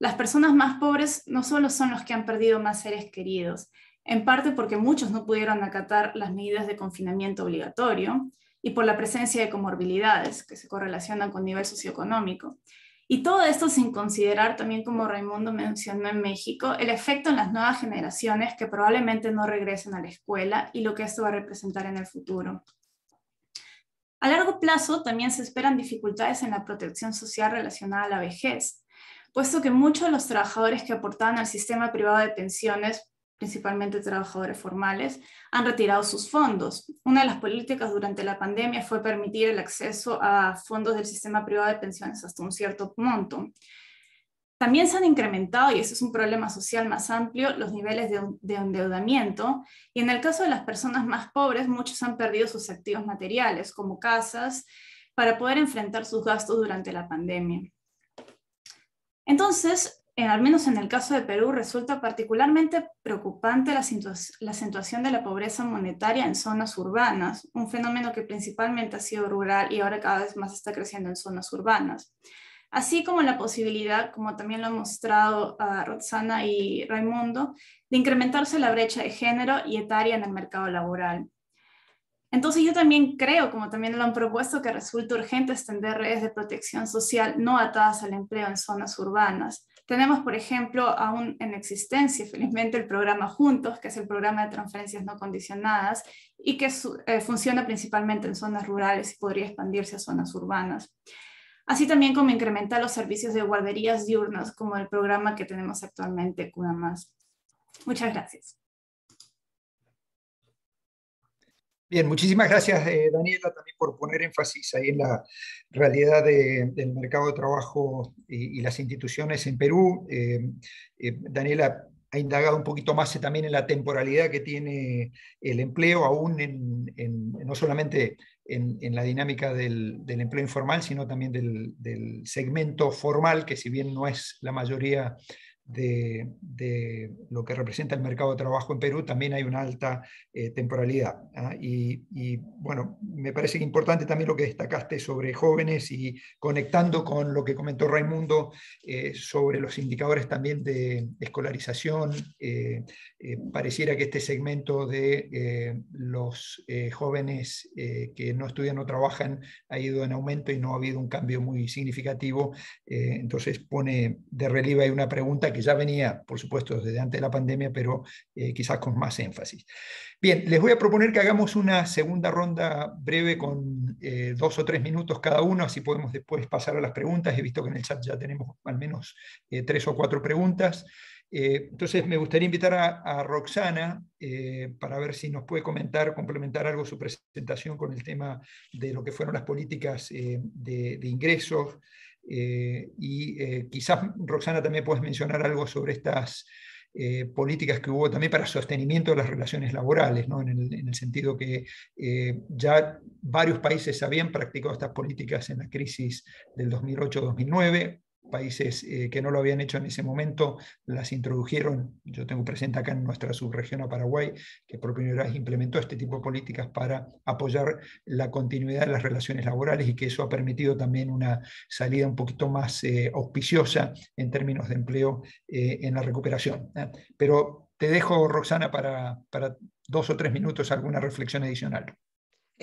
Las personas más pobres no solo son los que han perdido más seres queridos, en parte porque muchos no pudieron acatar las medidas de confinamiento obligatorio y por la presencia de comorbilidades que se correlacionan con nivel socioeconómico. Y todo esto sin considerar también, como Raimundo mencionó en México, el efecto en las nuevas generaciones que probablemente no regresen a la escuela y lo que esto va a representar en el futuro. A largo plazo también se esperan dificultades en la protección social relacionada a la vejez, puesto que muchos de los trabajadores que aportaban al sistema privado de pensiones principalmente trabajadores formales, han retirado sus fondos. Una de las políticas durante la pandemia fue permitir el acceso a fondos del sistema privado de pensiones hasta un cierto monto. También se han incrementado, y ese es un problema social más amplio, los niveles de, endeudamiento. Y en el caso de las personas más pobres, muchos han perdido sus activos materiales, como casas, para poder enfrentar sus gastos durante la pandemia. Entonces, en, eh, al menos en el caso de Perú, resulta particularmente preocupante la, la acentuación de la pobreza monetaria en zonas urbanas, un fenómeno que principalmente ha sido rural y ahora cada vez más está creciendo en zonas urbanas así como la posibilidad, como también lo han mostrado a ah, Roxana y Raimundo, de incrementarse la brecha de género y etaria en el mercado laboral. Entonces yo también creo, como también lo han propuesto, que resulta urgente extender redes de protección social no atadas al empleo en zonas urbanas. Tenemos, por ejemplo, aún en existencia, felizmente, el programa Juntos, que es el programa de transferencias no condicionadas y que eh, funciona principalmente en zonas rurales y podría expandirse a zonas urbanas así también como incrementa los servicios de guarderías diurnas, como el programa que tenemos actualmente, Más. Muchas gracias. Bien, muchísimas gracias eh, Daniela también por poner énfasis ahí en la realidad del mercado de trabajo y, las instituciones en Perú. Eh, eh, Daniela ha indagado un poquito más también en la temporalidad que tiene el empleo, aún no solamente en, la dinámica del, empleo informal, sino también del, segmento formal, que si bien no es la mayoría de, lo que representa el mercado de trabajo en Perú, también hay una alta eh, temporalidad. ¿ah? Y, bueno, me parece que importante también lo que destacaste sobre jóvenes y conectando con lo que comentó Raimundo eh, sobre los indicadores también de escolarización. Eh, pareciera que este segmento de los jóvenes que no estudian o trabajan ha ido en aumento y no ha habido un cambio muy significativo. entonces pone de relieve hay una pregunta que ya venía, por supuesto, desde antes de la pandemia, pero eh, quizás con más énfasis. Bien, les voy a proponer que hagamos una segunda ronda breve con eh, dos o tres minutos cada uno, así podemos después pasar a las preguntas. He visto que en el chat ya tenemos al menos eh, tres o cuatro preguntas. entonces, me gustaría invitar a, Roxana para ver si nos puede comentar, complementar algo su presentación con el tema de lo que fueron las políticas de ingresos. Eh, y eh, quizás, Roxana, también puedes mencionar algo sobre estas eh, políticas que hubo también para sostenimiento de las relaciones laborales, ¿no? en, el, en, el, sentido que ya varios países habían practicado estas políticas en la crisis del 2008-2009 países eh, que no lo habían hecho en ese momento las introdujeron. Yo tengo presente acá en nuestra subregión a Paraguay, que por primera vez implementó este tipo de políticas para apoyar la continuidad de las relaciones laborales y que eso ha permitido también una salida un poquito más eh, auspiciosa en términos de empleo eh, en la recuperación. Pero te dejo, Roxana, para dos o tres minutos alguna reflexión adicional.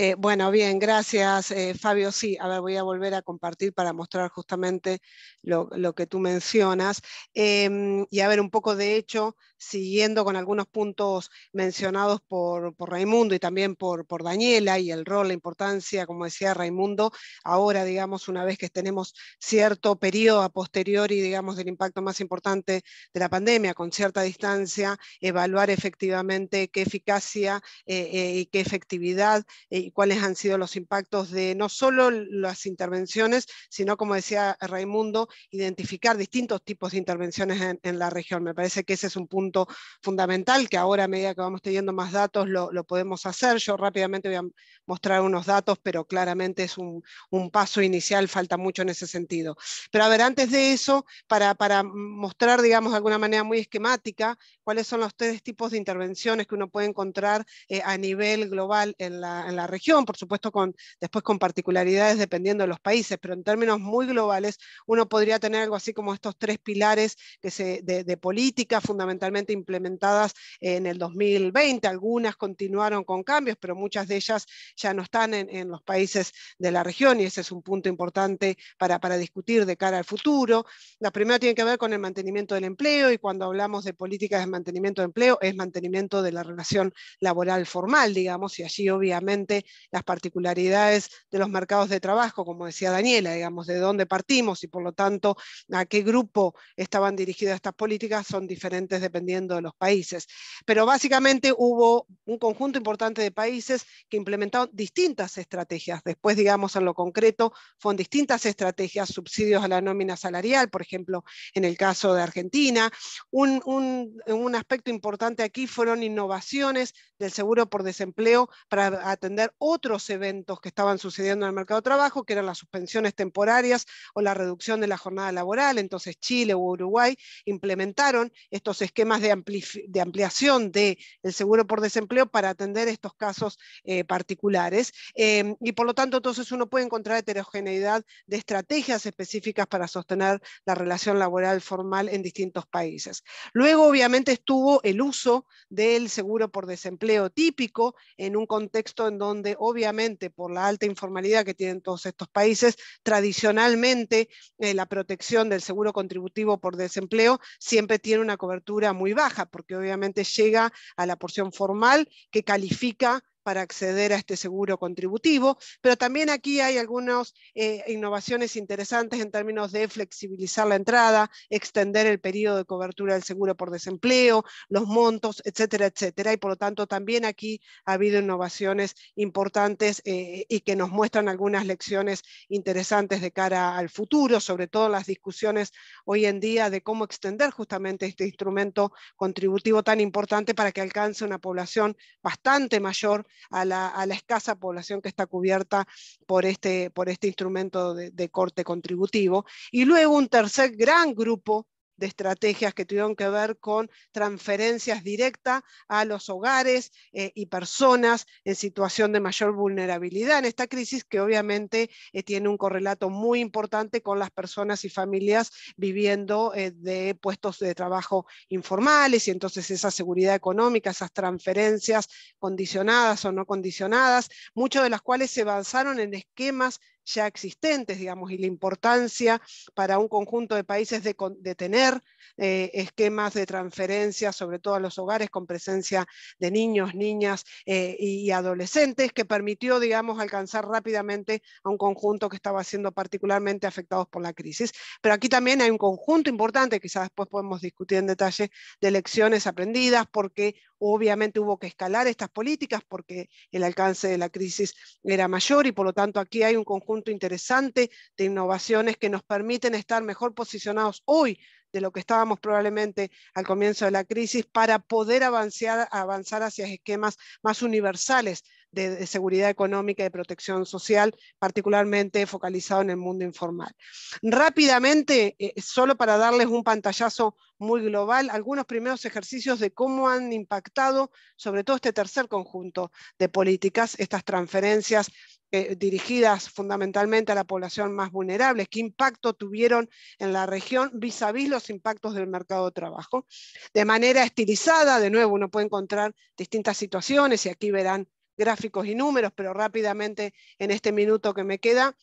Eh, bueno, bien, gracias eh, Fabio. Sí, a ver, voy a volver a compartir para mostrar justamente lo, que tú mencionas. Em, y a ver, un poco de hecho, siguiendo con algunos puntos mencionados por, Raimundo y también por, por, Daniela y el rol, la importancia, como decía Raimundo, ahora, digamos, una vez que tenemos cierto periodo a posteriori, digamos, del impacto más importante de la pandemia, con cierta distancia, evaluar efectivamente qué eficacia eh, y qué efectividad cuáles han sido los impactos de no solo las intervenciones, sino, como decía Raimundo, identificar distintos tipos de intervenciones en, la región. Me parece que ese es un punto fundamental que ahora, a medida que vamos teniendo más datos, lo, podemos hacer. Yo rápidamente voy a mostrar unos datos, pero claramente es un, paso inicial, falta mucho en ese sentido. Pero a ver, antes de eso, para, mostrar, digamos, de alguna manera muy esquemática, cuáles son los tres tipos de intervenciones que uno puede encontrar eh, a nivel global en la, en la región, por supuesto, con, después con particularidades dependiendo de los países, pero en términos muy globales, uno podría tener algo así como estos tres pilares que se, de, política políticas fundamentalmente implementadas en el 2020. Algunas continuaron con cambios, pero muchas de ellas ya no están en, los países de la región y ese es un punto importante para, para discutir de cara al futuro. La primera tiene que ver con el mantenimiento del empleo y cuando hablamos de políticas de mantenimiento de empleo es mantenimiento de la relación laboral formal, digamos, y allí obviamente las particularidades de los mercados de trabajo, como decía Daniela, digamos, de dónde partimos y por lo tanto a qué grupo estaban dirigidas estas políticas son diferentes dependiendo de los países. Pero básicamente hubo un conjunto importante de países que implementaron distintas estrategias. Después, digamos, en lo concreto, fueron distintas estrategias, subsidios a la nómina salarial, por ejemplo, en el caso de Argentina. un aspecto importante aquí fueron innovaciones del seguro por desempleo para atender otros eventos que estaban sucediendo en el mercado de trabajo, que eran las suspensiones temporarias o la reducción de la jornada laboral. Entonces Chile o Uruguay implementaron estos esquemas de, de ampliación del seguro por desempleo para atender estos casos eh, particulares. Em, y por lo tanto, entonces uno puede encontrar heterogeneidad de estrategias específicas para sostener la relación laboral formal en distintos países. Luego, obviamente, estuvo el uso del seguro por desempleo típico en un contexto en donde donde obviamente por la alta informalidad que tienen todos estos países, tradicionalmente eh, la protección del seguro contributivo por desempleo siempre tiene una cobertura muy baja, porque obviamente llega a la porción formal que califica para acceder a este seguro contributivo, pero también aquí hay algunas eh, innovaciones interesantes en términos de flexibilizar la entrada, extender el periodo de cobertura del seguro por desempleo, los montos, etcétera, etcétera. Y por lo tanto también aquí ha habido innovaciones importantes eh, y que nos muestran algunas lecciones interesantes de cara al futuro, sobre todo las discusiones hoy en día de cómo extender justamente este instrumento contributivo tan importante para que alcance una población bastante mayor a la, escasa población que está cubierta por este, por este instrumento de corte contributivo. Y luego un tercer gran grupo de estrategias que tuvieron que ver con transferencias directas a los hogares eh, y personas en situación de mayor vulnerabilidad en esta crisis que obviamente eh, tiene un correlato muy importante con las personas y familias viviendo eh, de puestos de trabajo informales y entonces esa seguridad económica, esas transferencias condicionadas o no condicionadas, muchas de las cuales se basaron en esquemas ya existentes, digamos, y la importancia para un conjunto de países de, tener eh, esquemas de transferencia, sobre todo a los hogares con presencia de niños, niñas eh, y adolescentes, que permitió, digamos, alcanzar rápidamente a un conjunto que estaba siendo particularmente afectado por la crisis. Pero aquí también hay un conjunto importante, quizás después podemos discutir en detalle, de lecciones aprendidas, porque Obviamente hubo que escalar estas políticas porque el alcance de la crisis era mayor y por lo tanto aquí hay un conjunto interesante de innovaciones que nos permiten estar mejor posicionados hoy de lo que estábamos probablemente al comienzo de la crisis para poder avanzar, avanzar hacia esquemas más universales de, seguridad económica y de protección social, particularmente focalizado en el mundo informal. Rápidamente, eh, solo para darles un pantallazo muy global, algunos primeros ejercicios de cómo han impactado, sobre todo este tercer conjunto de políticas, estas transferencias eh, dirigidas fundamentalmente a la población más vulnerable, qué impacto tuvieron en la región vis a vis los impactos del mercado de trabajo. De manera estilizada, de nuevo, uno puede encontrar distintas situaciones y aquí verán gráficos y números, pero rápidamente en este minuto que me queda,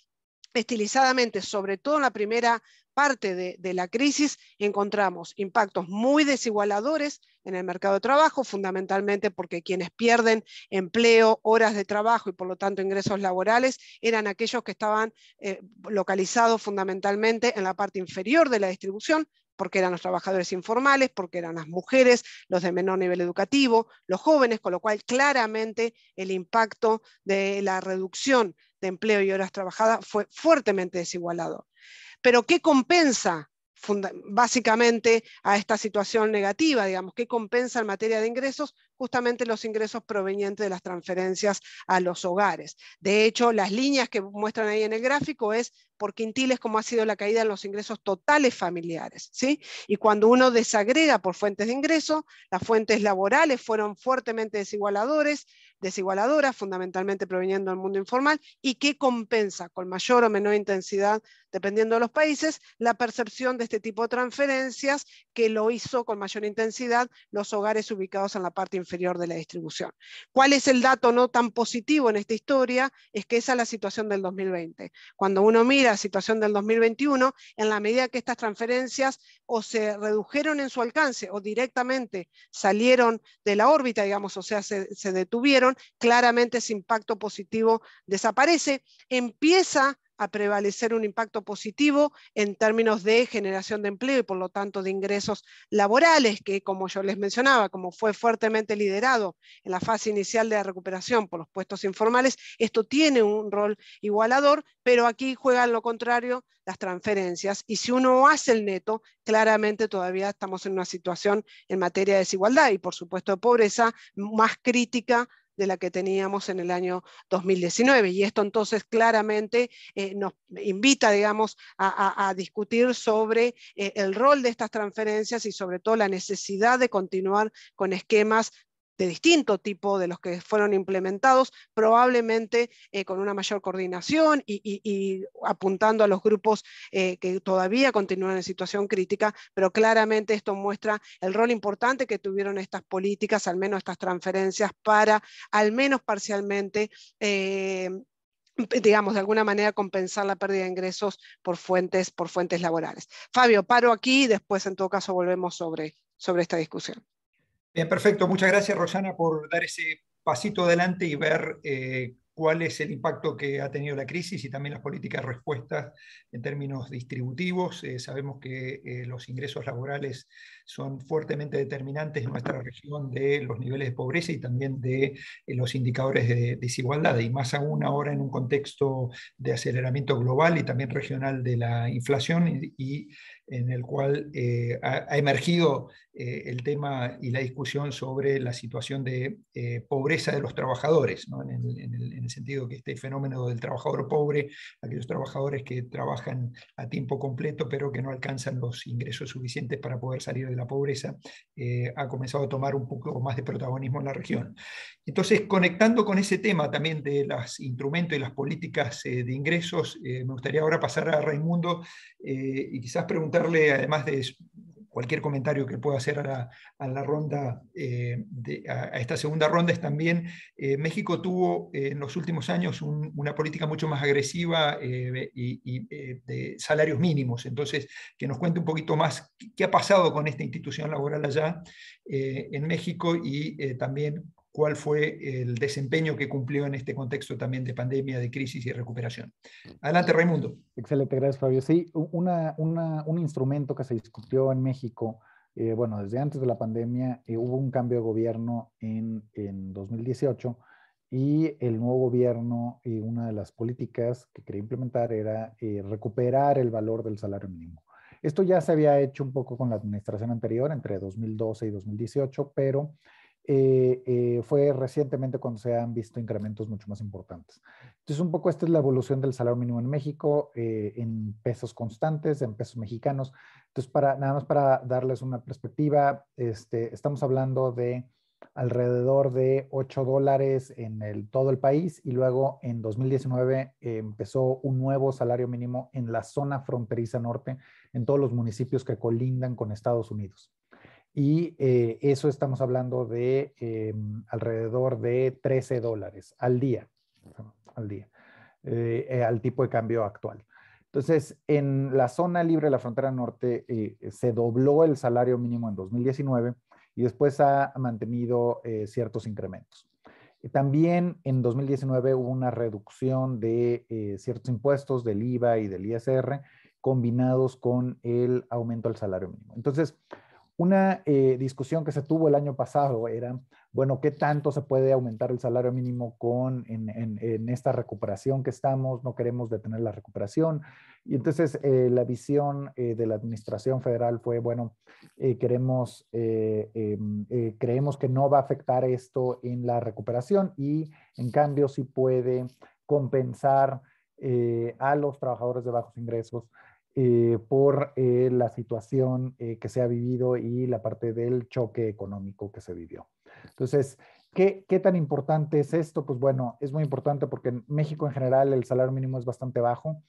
estilizadamente, sobre todo en la primera parte de, la crisis, encontramos impactos muy desigualadores en el mercado de trabajo, fundamentalmente porque quienes pierden empleo, horas de trabajo y por lo tanto ingresos laborales eran aquellos que estaban eh, localizados fundamentalmente en la parte inferior de la distribución, porque eran los trabajadores informales, porque eran las mujeres, los de menor nivel educativo, los jóvenes, con lo cual claramente el impacto de la reducción de empleo y horas trabajadas fue fuertemente desigualado. Pero ¿qué compensa básicamente a esta situación negativa, digamos, que compensa en materia de ingresos justamente los ingresos provenientes de las transferencias a los hogares. De hecho, las líneas que muestran ahí en el gráfico es por quintiles como ha sido la caída en los ingresos totales familiares, ¿sí? Y cuando uno desagrega por fuentes de ingreso, las fuentes laborales fueron fuertemente desigualadores, desigualadora, fundamentalmente proveniendo del mundo informal, y que compensa con mayor o menor intensidad, dependiendo de los países, la percepción de este tipo de transferencias que lo hizo con mayor intensidad los hogares ubicados en la parte inferior de la distribución. ¿Cuál es el dato no tan positivo en esta historia? Es que esa es la situación del 2020. Cuando uno mira la situación del 2021, en la medida que estas transferencias o se redujeron en su alcance o directamente salieron de la órbita, digamos, o sea, se detuvieron, claramente ese impacto positivo desaparece. Empieza a prevalecer un impacto positivo en términos de generación de empleo y por lo tanto de ingresos laborales, que como yo les mencionaba, como fue fuertemente liderado en la fase inicial de la recuperación por los puestos informales, esto tiene un rol igualador, pero aquí juegan lo contrario las transferencias y si uno hace el neto, claramente todavía estamos en una situación en materia de desigualdad y por supuesto de pobreza más crítica de la que teníamos en el año 2019. Y esto entonces claramente eh, nos invita, digamos, a, discutir sobre eh, el rol de estas transferencias y sobre todo la necesidad de continuar con esquemas de distinto tipo de los que fueron implementados, probablemente eh, con una mayor coordinación y, apuntando a los grupos eh, que todavía continúan en situación crítica, pero claramente esto muestra el rol importante que tuvieron estas políticas, al menos estas transferencias, para al menos parcialmente... Eh, digamos, de alguna manera compensar la pérdida de ingresos por fuentes, por fuentes laborales. Fabio, paro aquí y después en todo caso volvemos sobre, sobre esta discusión perfecto. Muchas gracias, Rosana, por dar ese pasito adelante y ver eh, cuál es el impacto que ha tenido la crisis y también las políticas respuestas en términos distributivos. Eh, sabemos que eh, los ingresos laborales son fuertemente determinantes en nuestra región de los niveles de pobreza y también de los indicadores de desigualdad, y más aún ahora en un contexto de aceleramiento global y también regional de la inflación y, en el cual ha, ha emergido eh, el tema y la discusión sobre la situación de eh, pobreza de los trabajadores, en, el, sentido que este fenómeno del trabajador pobre, aquellos trabajadores que trabajan a tiempo completo pero que no alcanzan los ingresos suficientes para poder salir de la pobreza, eh, ha comenzado a tomar un poco más de protagonismo en la región. Entonces, conectando con ese tema también de los instrumentos y las políticas de ingresos, me gustaría ahora pasar a Raimundo y quizás preguntarle, además de cualquier comentario que pueda hacer a la, ronda, eh, a, esta segunda ronda, es también eh, México tuvo eh, en los últimos años una política mucho más agresiva y, de salarios mínimos. Entonces, que nos cuente un poquito más qué ha pasado con esta institución laboral allá en México y también cuál fue el desempeño que cumplió en este contexto también de pandemia, de crisis y recuperación. Adelante, Raimundo. Excelente, gracias, Fabio. Sí, una, un instrumento que se discutió en México, eh, bueno, desde antes de la pandemia eh, hubo un cambio de gobierno en, en 2018 y el nuevo gobierno, y eh, una de las políticas que quería implementar era recuperar el valor del salario mínimo. Esto ya se había hecho un poco con la administración anterior, entre 2012 y 2018, pero eh, eh, fue recientemente cuando se han visto incrementos mucho más importantes. Entonces, un poco esta es la evolución del salario mínimo en México eh, en pesos constantes, en pesos mexicanos. Entonces, para, nada más para darles una perspectiva, este, estamos hablando de alrededor de 8 dólares en todo el país y luego en 2019 empezó un nuevo salario mínimo en la zona fronteriza norte, en todos los municipios que colindan con Estados Unidos y eh, eso estamos hablando de eh, alrededor de 13 dólares al día, al día, eh, al tipo de cambio actual. Entonces, en la zona libre de la frontera norte se dobló el salario mínimo en 2019 y después ha mantenido ciertos incrementos. También en 2019 hubo una reducción de ciertos impuestos del IVA y del ISR combinados con el aumento al salario mínimo. Entonces, una eh, discusión que se tuvo el año pasado era, bueno, ¿qué tanto se puede aumentar el salario mínimo con, en, esta recuperación que estamos? No queremos detener la recuperación. Y entonces eh, la visión eh, de la Administración Federal fue, bueno, queremos, em, creemos que no va a afectar esto en la recuperación y en cambio sí puede compensar a los trabajadores de bajos ingresos eh, por eh, la situación eh, que se ha vivido y la parte del choque económico que se vivió. Entonces, ¿qué, tan importante es esto? Pues bueno, es muy importante porque en México en general el salario mínimo es bastante bajo.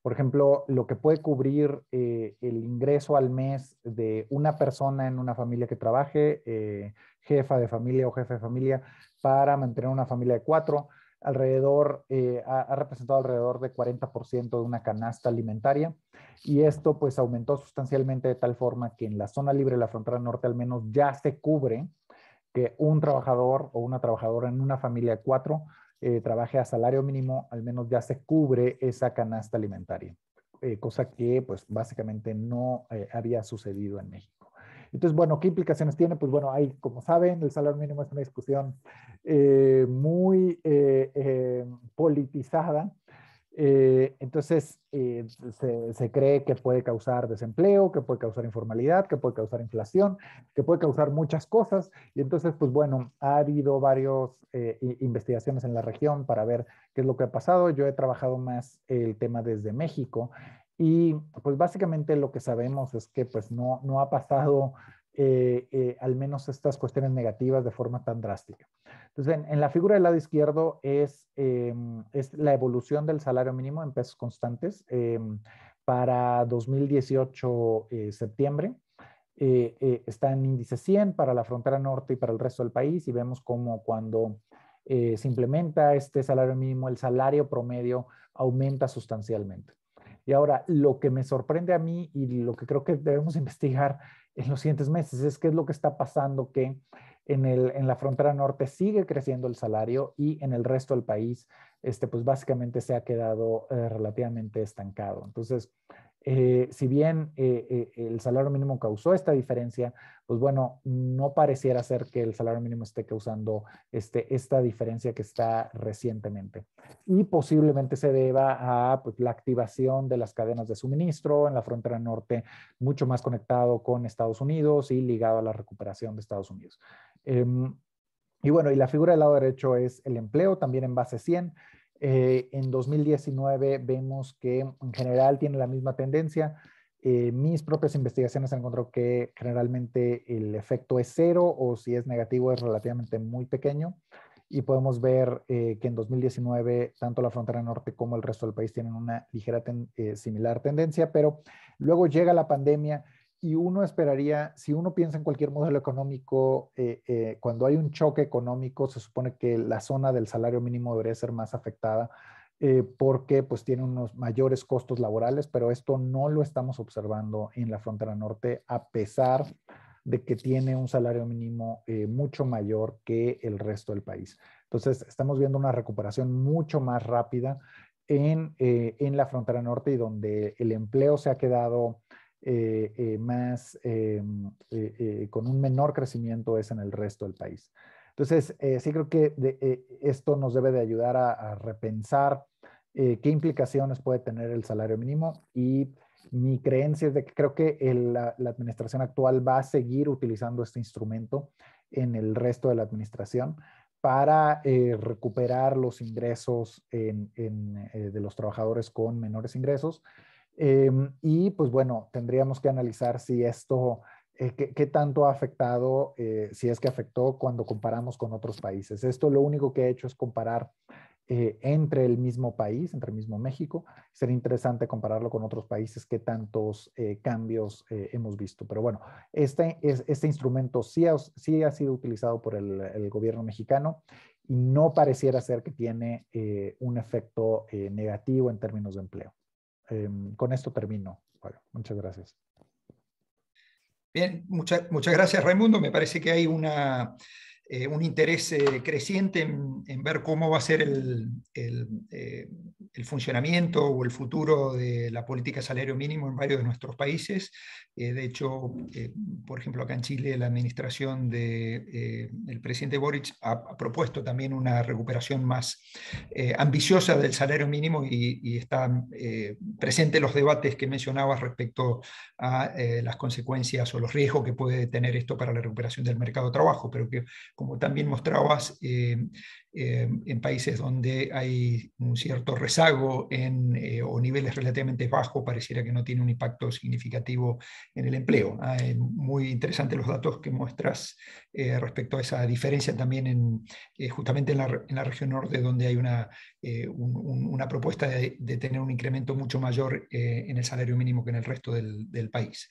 Por ejemplo, lo que puede cubrir el ingreso al mes de una persona en una familia que trabaje, jefa de familia o jefe de familia, para mantener una familia de cuatro, alrededor, eh, ha, representado alrededor de 40% de una canasta alimentaria y esto pues aumentó sustancialmente de tal forma que en la zona libre de la frontera norte al menos ya se cubre que un trabajador o una trabajadora en una familia de cuatro eh, trabaje a salario mínimo, al menos ya se cubre esa canasta alimentaria, eh, cosa que pues básicamente no había sucedido en México. Entonces, bueno, ¿qué implicaciones tiene? Pues bueno, ahí, como saben, el salario mínimo es una discusión eh, muy eh, eh, politizada. entonces, se, cree que puede causar desempleo, que puede causar informalidad, que puede causar inflación, que puede causar muchas cosas. Y entonces, pues bueno, ha habido varias investigaciones en la región para ver qué es lo que ha pasado. Yo he trabajado más el tema desde México y pues básicamente lo que sabemos es que pues no, ha pasado eh, eh, al menos estas cuestiones negativas de forma tan drástica. Entonces, en, en la figura del lado izquierdo es, eh, es la evolución del salario mínimo en pesos constantes para 2018 septiembre. está en índice 100 para la frontera norte y para el resto del país y vemos cómo cuando se implementa este salario mínimo, el salario promedio aumenta sustancialmente. Y ahora, lo que me sorprende a mí y lo que creo que debemos <laughs> investigar en los siguientes meses es qué es lo que está pasando que en, el, en la frontera norte sigue creciendo el salario y en el resto del país, este, pues básicamente se ha quedado eh, relativamente estancado. Entonces, eh, si bien eh, eh, el salario mínimo causó esta diferencia, pues bueno, no pareciera ser que el salario mínimo esté causando este, esta diferencia que está recientemente. Y posiblemente se deba a pues, la activación de las cadenas de suministro en la frontera norte, mucho más conectado con Estados Unidos y ligado a la recuperación de Estados Unidos. Em, y bueno, y la figura del lado derecho es el empleo, también en base 100. Eh, en 2019 vemos que en general tiene la misma tendencia. Eh, mis propias investigaciones han encontró que generalmente el efecto es cero o si es negativo es relativamente muy pequeño. Y podemos ver eh, que en 2019 tanto la frontera norte como el resto del país tienen una ligera similar tendencia, pero luego llega la pandemia y uno esperaría, si uno piensa en cualquier modelo económico, eh, eh, cuando hay un choque económico, se supone que la zona del salario mínimo debería ser más afectada eh, porque pues tiene unos mayores costos laborales, pero esto no lo estamos observando en la frontera norte a pesar de que tiene un salario mínimo mucho mayor que el resto del país. Entonces, estamos viendo una recuperación mucho más rápida en, en la frontera norte y donde el empleo se ha quedado eh, eh, más, eh, mm, con un menor crecimiento es en el resto del país. Entonces, sí creo que esto nos debe de ayudar a, repensar qué implicaciones puede tener el salario mínimo y mi creencia es de que creo que la, administración actual va a seguir utilizando este instrumento en el resto de la administración para recuperar los ingresos de los trabajadores con menores ingresos Em, y pues bueno, tendríamos que analizar si esto, eh, qué, tanto ha afectado, eh, si es que afectó cuando comparamos con otros países. Esto lo único que he hecho es comparar eh, entre el mismo país, entre el mismo México. Sería interesante compararlo con otros países, qué tantos cambios hemos visto. Pero bueno, este, este instrumento sí ha, sido utilizado por el gobierno mexicano y no pareciera ser que tiene un efecto negativo en términos de empleo. Em, con esto termino. muchas gracias. Bien, muchas gracias Raimundo. Me parece que hay una, eh, un interés eh, creciente en, ver cómo va a ser eh, el, funcionamiento o el futuro de la política de salario mínimo en varios de nuestros países. de hecho, por ejemplo, acá en Chile la administración del presidente Boric ha, propuesto también una recuperación más ambiciosa del salario mínimo y, y están presentes los debates que mencionabas respecto a las consecuencias o los riesgos que puede tener esto para la recuperación del mercado de trabajo, pero que como también mostrabas, eh, eh, en países donde hay un cierto rezago en, eh, o niveles relativamente bajos, pareciera que no tiene un impacto significativo en el empleo. muy interesantes los datos que muestras respecto a esa diferencia también en, justamente en la, región norte, donde hay una, una propuesta de, tener un incremento mucho mayor en el salario mínimo que en el resto del, del país.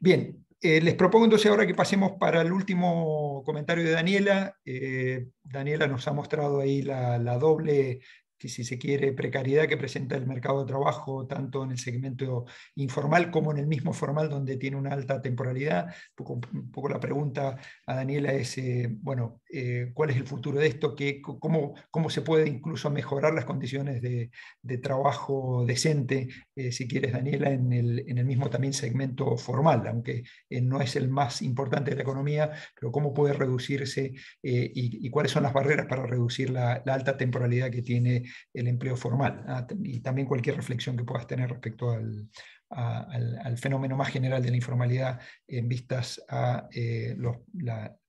Bien, eh, les propongo entonces ahora que pasemos para el último comentario de Daniela. Eh, Daniela nos ha mostrado ahí la doble que si se quiere, precariedad que presenta el mercado de trabajo, tanto en el segmento informal como en el mismo formal, donde tiene una alta temporalidad. Un poco, la pregunta a Daniela es, eh, bueno, eh, ¿cuál es el futuro de esto? ¿Qué, cómo, cómo, se puede incluso mejorar las condiciones de, trabajo decente, eh, si quieres, Daniela, en el, mismo también segmento formal, aunque no es el más importante de la economía, pero cómo puede reducirse y, cuáles son las barreras para reducir la, la alta temporalidad que tiene el empleo formal y también cualquier reflexión que puedas tener respecto al, fenómeno más general de la informalidad en vistas a eh,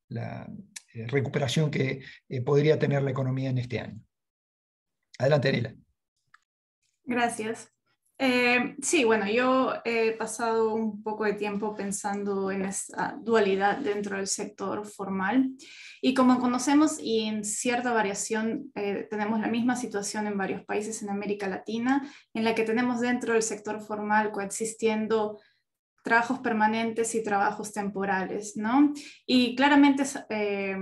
la, eh, recuperación que eh, podría tener la economía en este año. Adelante, Elena Gracias. Eh, sí, bueno, yo he pasado un poco de tiempo pensando en esta dualidad dentro del sector formal y como conocemos y en cierta variación eh, tenemos la misma situación en varios países en América Latina en la que tenemos dentro del sector formal coexistiendo trabajos permanentes y trabajos temporales, ¿no? Y claramente eh,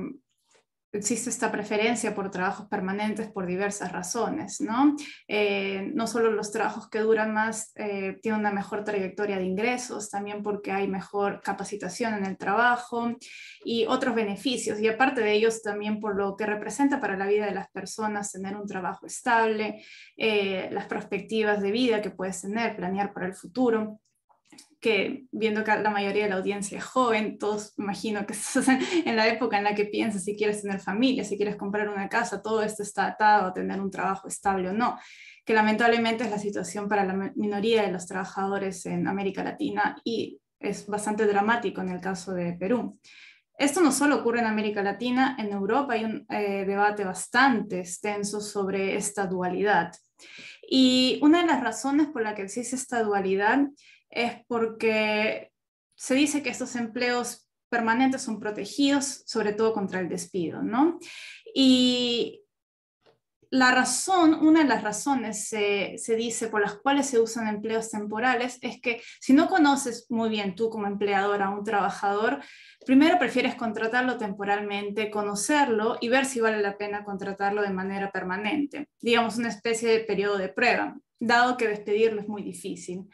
existe esta preferencia por trabajos permanentes por diversas razones, ¿no? Eh, no solo los trabajos que duran más eh, tienen una mejor trayectoria de ingresos, también porque hay mejor capacitación en el trabajo y otros beneficios. Y aparte de ellos, también por lo que representa para la vida de las personas tener un trabajo estable, eh, las perspectivas de vida que puedes tener, planear para el futuro que viendo que la mayoría de la audiencia es joven, todos imagino que <laughs> estás en la época en la que piensas si quieres tener familia, si quieres comprar una casa, todo esto está atado a tener un trabajo estable o no, que lamentablemente es la situación para la minoría de los trabajadores en América Latina y es bastante dramático en el caso de Perú. Esto no solo ocurre en América Latina, en Europa hay un eh, debate bastante extenso sobre esta dualidad. Y una de las razones por la que existe esta dualidad es porque se dice que estos empleos permanentes son protegidos, sobre todo contra el despido, ¿no? Y la razón, una de las razones se, dice por las cuales se usan empleos temporales es que si no conoces muy bien tú como empleador a un trabajador, primero prefieres contratarlo temporalmente, conocerlo y ver si vale la pena contratarlo de manera permanente, digamos una especie de periodo de prueba, dado que despedirlo es muy difícil.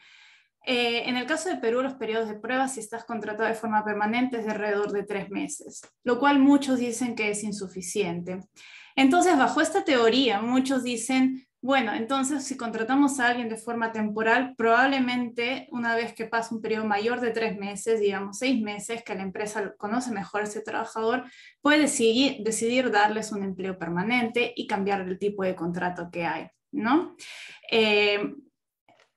Eh, en el caso de Perú, los periodos de prueba, si estás contratado de forma permanente, es de alrededor de tres meses, lo cual muchos dicen que es insuficiente. Entonces, bajo esta teoría, muchos dicen, bueno, entonces si contratamos a alguien de forma temporal, probablemente una vez que pasa un periodo mayor de tres meses, digamos seis meses, que la empresa conoce mejor a ese trabajador, puede decidir, darles un empleo permanente y cambiar el tipo de contrato que hay, ¿no? Eh,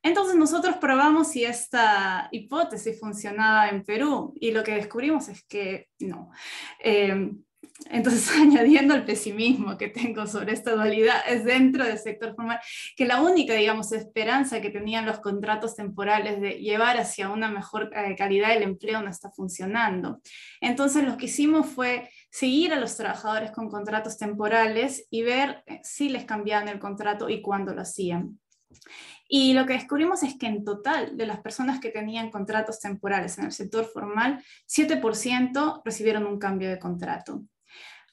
entonces nosotros probamos si esta hipótesis funcionaba en Perú y lo que descubrimos es que no. Eh, entonces, <laughs> añadiendo el pesimismo que tengo sobre esta dualidad, es dentro del sector formal que la única, digamos, esperanza que tenían los contratos temporales de llevar hacia una mejor eh, calidad del empleo no está funcionando. Entonces, lo que hicimos fue seguir a los trabajadores con contratos temporales y ver eh, si les cambiaban el contrato y cuándo lo hacían. Y lo que descubrimos es que en total de las personas que tenían contratos temporales en el sector formal, 7% recibieron un cambio de contrato.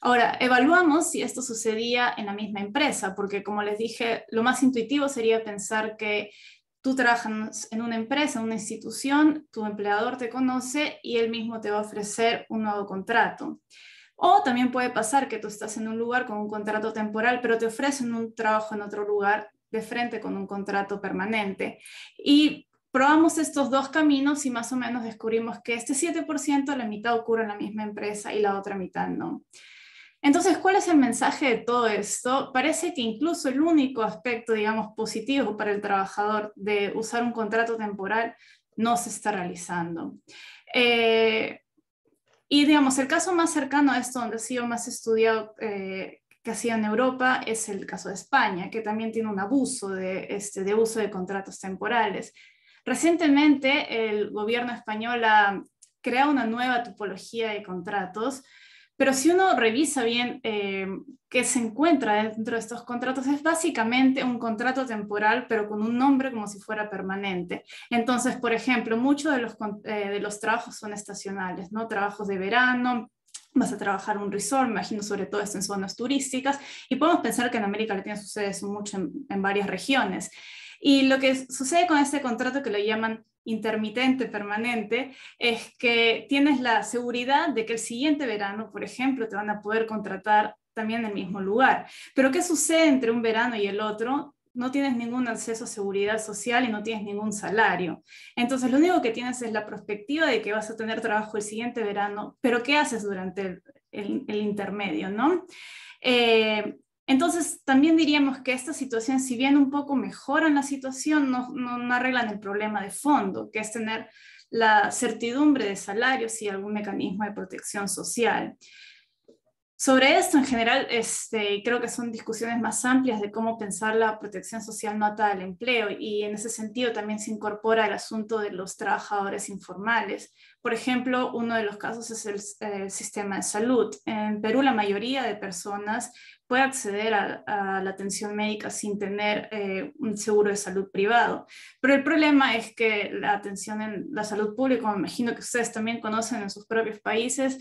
Ahora, evaluamos si esto sucedía en la misma empresa, porque como les dije, lo más intuitivo sería pensar que tú trabajas en una empresa, una institución, tu empleador te conoce y él mismo te va a ofrecer un nuevo contrato. O también puede pasar que tú estás en un lugar con un contrato temporal, pero te ofrecen un trabajo en otro lugar de frente con un contrato permanente. Y probamos estos dos caminos y más o menos descubrimos que este 7%, la mitad ocurre en la misma empresa y la otra mitad no. Entonces, ¿cuál es el mensaje de todo esto? Parece que incluso el único aspecto, digamos, positivo para el trabajador de usar un contrato temporal no se está realizando. Eh, y digamos, el caso más cercano a esto, donde ha sido más estudiado eh, que ha sido en Europa es el caso de España, que también tiene un abuso de, este, de uso de contratos temporales. Recientemente el gobierno español ha creado una nueva tipología de contratos, pero si uno revisa bien eh, qué se encuentra dentro de estos contratos, es básicamente un contrato temporal, pero con un nombre como si fuera permanente. Entonces, por ejemplo, muchos de los, eh, de los trabajos son estacionales, ¿no? Trabajos de verano, vas a trabajar un resort, me imagino sobre todo en zonas turísticas, y podemos pensar que en América Latina sucede eso mucho en, en varias regiones. Y lo que sucede con este contrato que lo llaman intermitente, permanente, es que tienes la seguridad de que el siguiente verano, por ejemplo, te van a poder contratar también en el mismo lugar. Pero ¿qué sucede entre un verano y el otro? no tienes ningún acceso a seguridad social y no tienes ningún salario. Entonces, lo único que tienes es la perspectiva de que vas a tener trabajo el siguiente verano, pero ¿qué haces durante el, intermedio? ¿no? Eh, entonces, también diríamos que esta situación, si bien un poco mejoran la situación, no, no, no arreglan el problema de fondo, que es tener la certidumbre de salarios y algún mecanismo de protección social. Sobre esto, en general, este, creo que son discusiones más amplias de cómo pensar la protección social no atada al empleo y en ese sentido también se incorpora el asunto de los trabajadores informales. Por ejemplo, uno de los casos es el, sistema de salud. En Perú la mayoría de personas puede acceder a, la atención médica sin tener eh, un seguro de salud privado. Pero el problema es que la atención en la salud pública, me imagino que ustedes también conocen en sus propios países,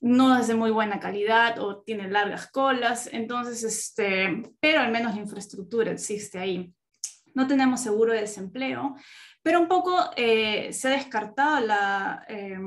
no es de muy buena calidad o tiene largas colas, entonces, este, pero al menos la infraestructura existe ahí. No tenemos seguro de desempleo, pero un poco eh, se ha descartado la, eh,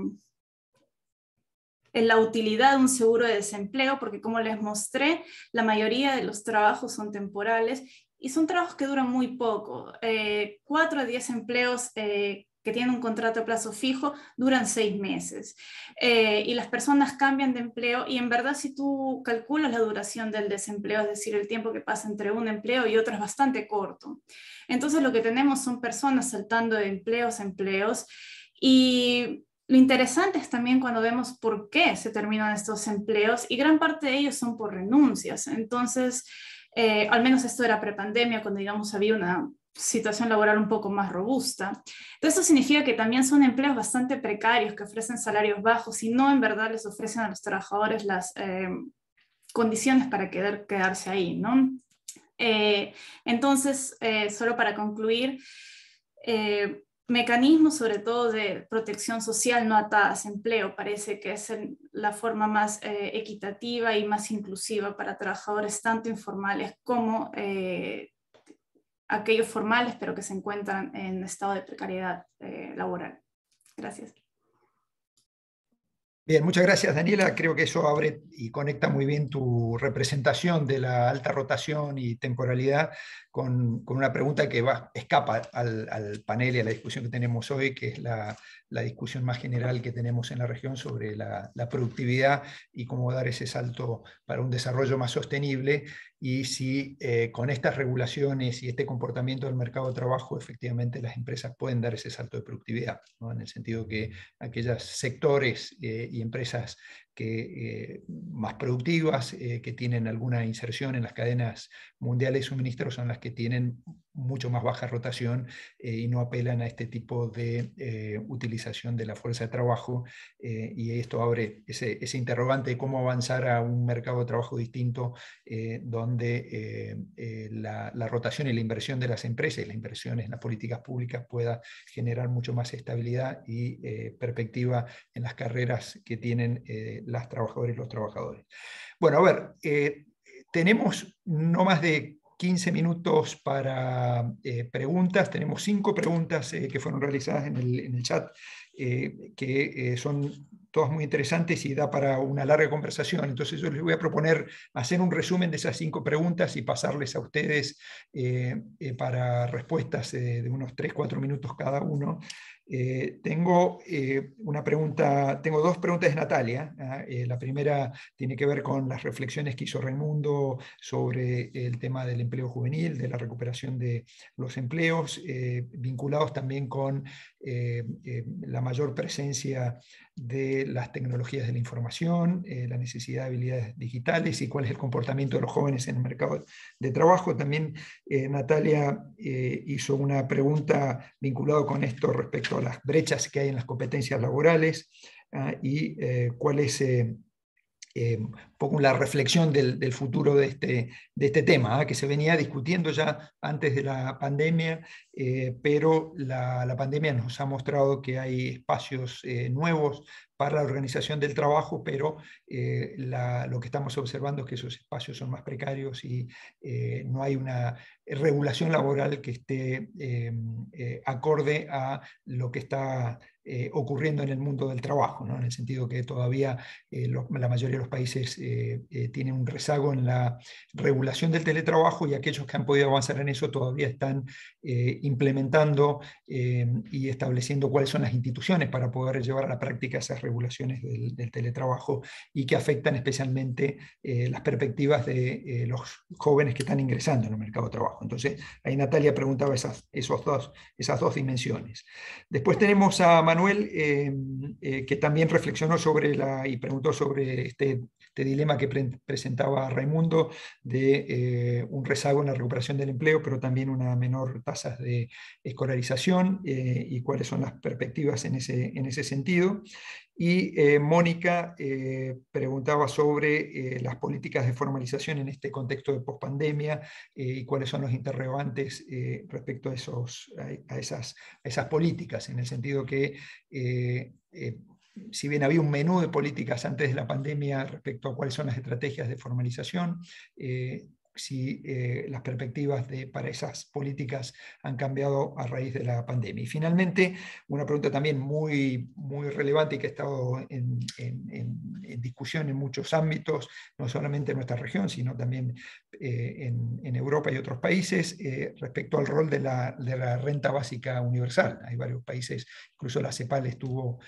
la utilidad de un seguro de desempleo, porque como les mostré, la mayoría de los trabajos son temporales y son trabajos que duran muy poco, eh, cuatro a diez empleos eh, que tienen un contrato a plazo fijo duran seis meses. Eh, y las personas cambian de empleo y en verdad si tú calculas la duración del desempleo, es decir, el tiempo que pasa entre un empleo y otro es bastante corto. Entonces lo que tenemos son personas saltando de empleos a empleos y lo interesante es también cuando vemos por qué se terminan estos empleos y gran parte de ellos son por renuncias. Entonces, eh, al menos esto era prepandemia, cuando digamos había una situación laboral un poco más robusta. Entonces, eso significa que también son empleos bastante precarios que ofrecen salarios bajos y no en verdad les ofrecen a los trabajadores las eh, condiciones para querer quedarse ahí, ¿no? Eh, entonces, eh, solo para concluir, mecanismos sobre todo de protección social no atadas a empleo parece que es la forma más equitativa y más inclusiva para trabajadores tanto informales como aquellos formales, pero que se encuentran en estado de precariedad eh, laboral. Gracias. Bien, muchas gracias Daniela. Creo que eso abre y conecta muy bien tu representación de la alta rotación y temporalidad con, una pregunta que va, escapa al, panel y a la discusión que tenemos hoy, que es la, discusión más general que tenemos en la región sobre la, la, productividad y cómo dar ese salto para un desarrollo más sostenible y si eh, con estas regulaciones y este comportamiento del mercado de trabajo, efectivamente las empresas pueden dar ese salto de productividad, en el sentido que aquellos sectores eh, y empresas que, eh, más productivas, eh, que tienen alguna inserción en las cadenas mundiales de suministro, son las que tienen mucho más baja rotación eh, y no apelan a este tipo de utilización de la fuerza de trabajo. y esto abre ese, interrogante de cómo avanzar a un mercado de trabajo distinto donde la, rotación y la inversión de las empresas y las inversiones en las políticas públicas pueda generar mucho más estabilidad y perspectiva en las carreras que tienen las trabajadoras y los trabajadores. Bueno, a ver, eh, tenemos no más de 15 minutos para eh, preguntas. Tenemos cinco preguntas eh, que fueron realizadas en el, chat, que son todas muy interesantes y da para una larga conversación. Entonces yo les voy a proponer hacer un resumen de esas cinco preguntas y pasarles a ustedes para respuestas de unos 3-4 minutos cada uno. Eh, tengo, eh, una pregunta, tengo dos preguntas de Natalia. ¿ah? Eh, la primera tiene que ver con las reflexiones que hizo Remundo sobre el tema del empleo juvenil, de la recuperación de los empleos, vinculados también con la mayor presencia de las tecnologías de la información, la necesidad de habilidades digitales y cuál es el comportamiento de los jóvenes en el mercado de trabajo. También Natalia hizo una pregunta vinculada con esto respecto las brechas que hay en las competencias laborales ah, y eh, cuál es eh, eh, un poco la reflexión del, futuro de este, de este tema, ¿eh? que se venía discutiendo ya antes de la pandemia, eh, pero la, pandemia nos ha mostrado que hay espacios nuevos para la organización del trabajo, pero lo que estamos observando es que esos espacios son más precarios y no hay una regulación laboral que esté acorde a lo que está eh, ocurriendo en el mundo del trabajo, en el sentido que todavía eh, la mayoría de los países eh, tienen un rezago en la regulación del teletrabajo y aquellos que han podido avanzar en eso todavía están implementando y estableciendo cuáles son las instituciones para poder llevar a la práctica esas regulaciones del, teletrabajo y que afectan especialmente las perspectivas de los jóvenes que están ingresando en el mercado de trabajo. Entonces, ahí Natalia preguntaba esas, dos, esas dos dimensiones. Después tenemos a Manuel Manuel, eh, eh, que también reflexionó sobre la y preguntó sobre este, este dilema que presentaba Raimundo de eh, un rezago en la recuperación del empleo, pero también una menor tasa de escolarización y cuáles son las perspectivas en ese, en ese sentido. Y eh, Mónica eh, preguntaba sobre eh, las políticas de formalización en este contexto de pospandemia y cuáles son los interrogantes respecto a, esos, a, esas, esas, políticas, en el sentido que si bien había un menú de políticas antes de la pandemia respecto a cuáles son las estrategias de formalización, si eh, las perspectivas de, para esas políticas han cambiado a raíz de la pandemia. Y finalmente, una pregunta también muy, muy relevante y que ha estado en, discusión en muchos ámbitos, no solamente en nuestra región, sino también eh, en, Europa y otros países, eh, respecto al rol de la, renta básica universal. Hay varios países, incluso la CEPAL estuvo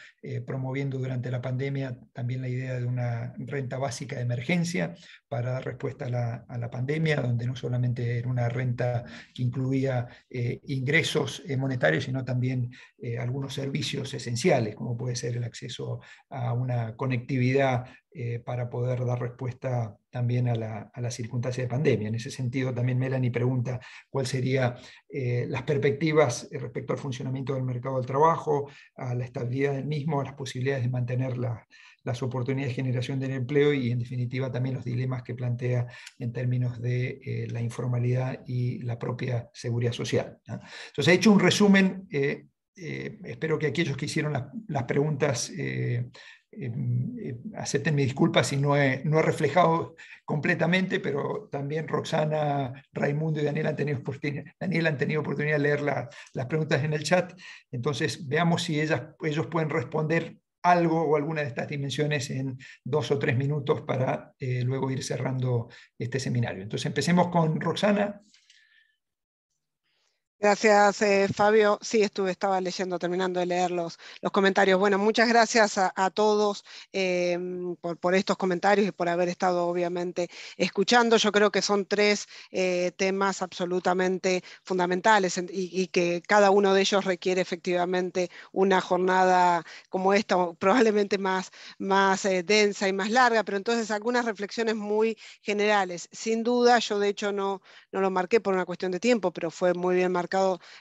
promoviendo durante la pandemia también la idea de una renta básica de emergencia para dar respuesta a la pandemia donde no solamente era una renta que incluía eh, ingresos eh, monetarios, sino también eh, algunos servicios esenciales, como puede ser el acceso a una conectividad para poder dar respuesta también a la, circunstancia de pandemia. En ese sentido, también Melanie pregunta cuáles serían las perspectivas respecto al funcionamiento del mercado del trabajo, a la estabilidad del mismo, a las posibilidades de mantenerla las oportunidades de generación del empleo y en definitiva también los dilemas que plantea en términos de eh, la informalidad y la propia seguridad social. Entonces he hecho un resumen, eh, eh, espero que aquellos que hicieron las preguntas em, acepten mi disculpa si no he, no reflejado completamente, pero también Roxana, Raimundo y Daniel han tenido oportunidad, Daniel han tenido oportunidad de leer las preguntas en el chat. Entonces, veamos si ellas, ellos pueden responder algo o alguna de estas dimensiones en dos o tres minutos para eh, luego ir cerrando este seminario. Entonces empecemos con Roxana Gracias, eh, Fabio. Sí, estuve, estaba leyendo, terminando de leer los, comentarios. Bueno, muchas gracias a, todos eh, por, por, estos comentarios y por haber estado, obviamente, escuchando. Yo creo que son tres eh, temas absolutamente fundamentales y, que cada uno de ellos requiere efectivamente una jornada como esta, probablemente más, más densa y más larga, pero entonces algunas reflexiones muy generales. Sin duda, yo de hecho no, no lo marqué por una cuestión de tiempo, pero fue muy bien marcado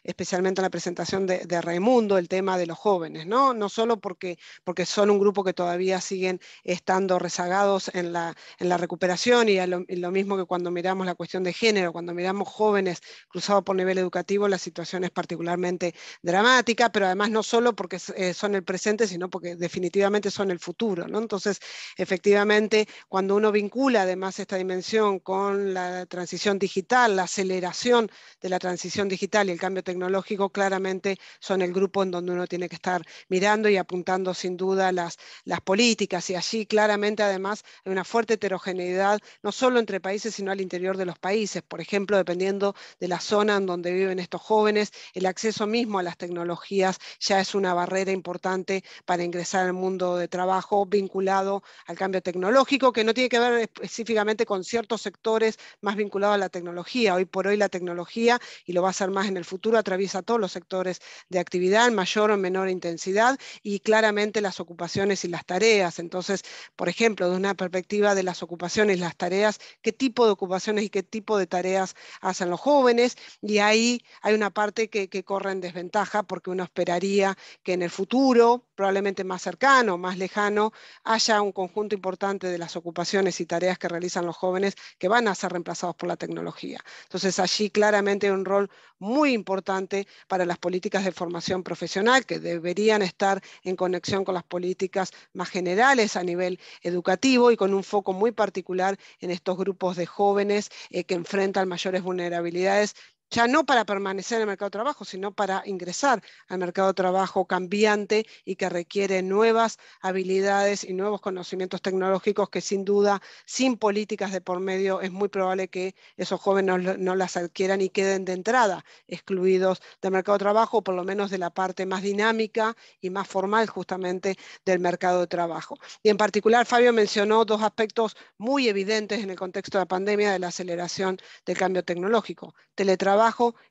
especialmente en la presentación de, Raimundo el tema de los jóvenes, ¿no? No solo porque, porque son un grupo que todavía siguen estando rezagados en la, en la recuperación y, lo, mismo que cuando miramos la cuestión de género, cuando miramos jóvenes cruzados por nivel educativo, la situación es particularmente dramática, pero además no solo porque eh, son el presente, sino porque definitivamente son el futuro, ¿no? Entonces, efectivamente, cuando uno vincula además esta dimensión con la transición digital, la aceleración de la transición digital, y el cambio tecnológico claramente son el grupo en donde uno tiene que estar mirando y apuntando sin duda las, las políticas. Y allí claramente además hay una fuerte heterogeneidad, no solo entre países, sino al interior de los países. Por ejemplo, dependiendo de la zona en donde viven estos jóvenes, el acceso mismo a las tecnologías ya es una barrera importante para ingresar al mundo de trabajo vinculado al cambio tecnológico, que no tiene que ver específicamente con ciertos sectores más vinculados a la tecnología. Hoy por hoy la tecnología, y lo va a ser más en el futuro atraviesa todos los sectores de actividad, en mayor o menor intensidad, y claramente las ocupaciones y las tareas. Entonces, por ejemplo, de una perspectiva de las ocupaciones, y las tareas, qué tipo de ocupaciones y qué tipo de tareas hacen los jóvenes, y ahí hay una parte que, corre en desventaja porque uno esperaría que en el futuro, probablemente más cercano, más lejano, haya un conjunto importante de las ocupaciones y tareas que realizan los jóvenes que van a ser reemplazados por la tecnología. Entonces allí claramente hay un rol muy muy importante para las políticas de formación profesional, que deberían estar en conexión con las políticas más generales a nivel educativo y con un foco muy particular en estos grupos de jóvenes eh, que enfrentan mayores vulnerabilidades ya no para permanecer en el mercado de trabajo, sino para ingresar al mercado de trabajo cambiante y que requiere nuevas habilidades y nuevos conocimientos tecnológicos que sin duda, sin políticas de por medio, es muy probable que esos jóvenes no, las adquieran y queden de entrada excluidos del mercado de trabajo, por lo menos de la parte más dinámica y más formal justamente del mercado de trabajo. Y en particular, Fabio mencionó dos aspectos muy evidentes en el contexto de la pandemia de la aceleración del cambio tecnológico. Teletrabajo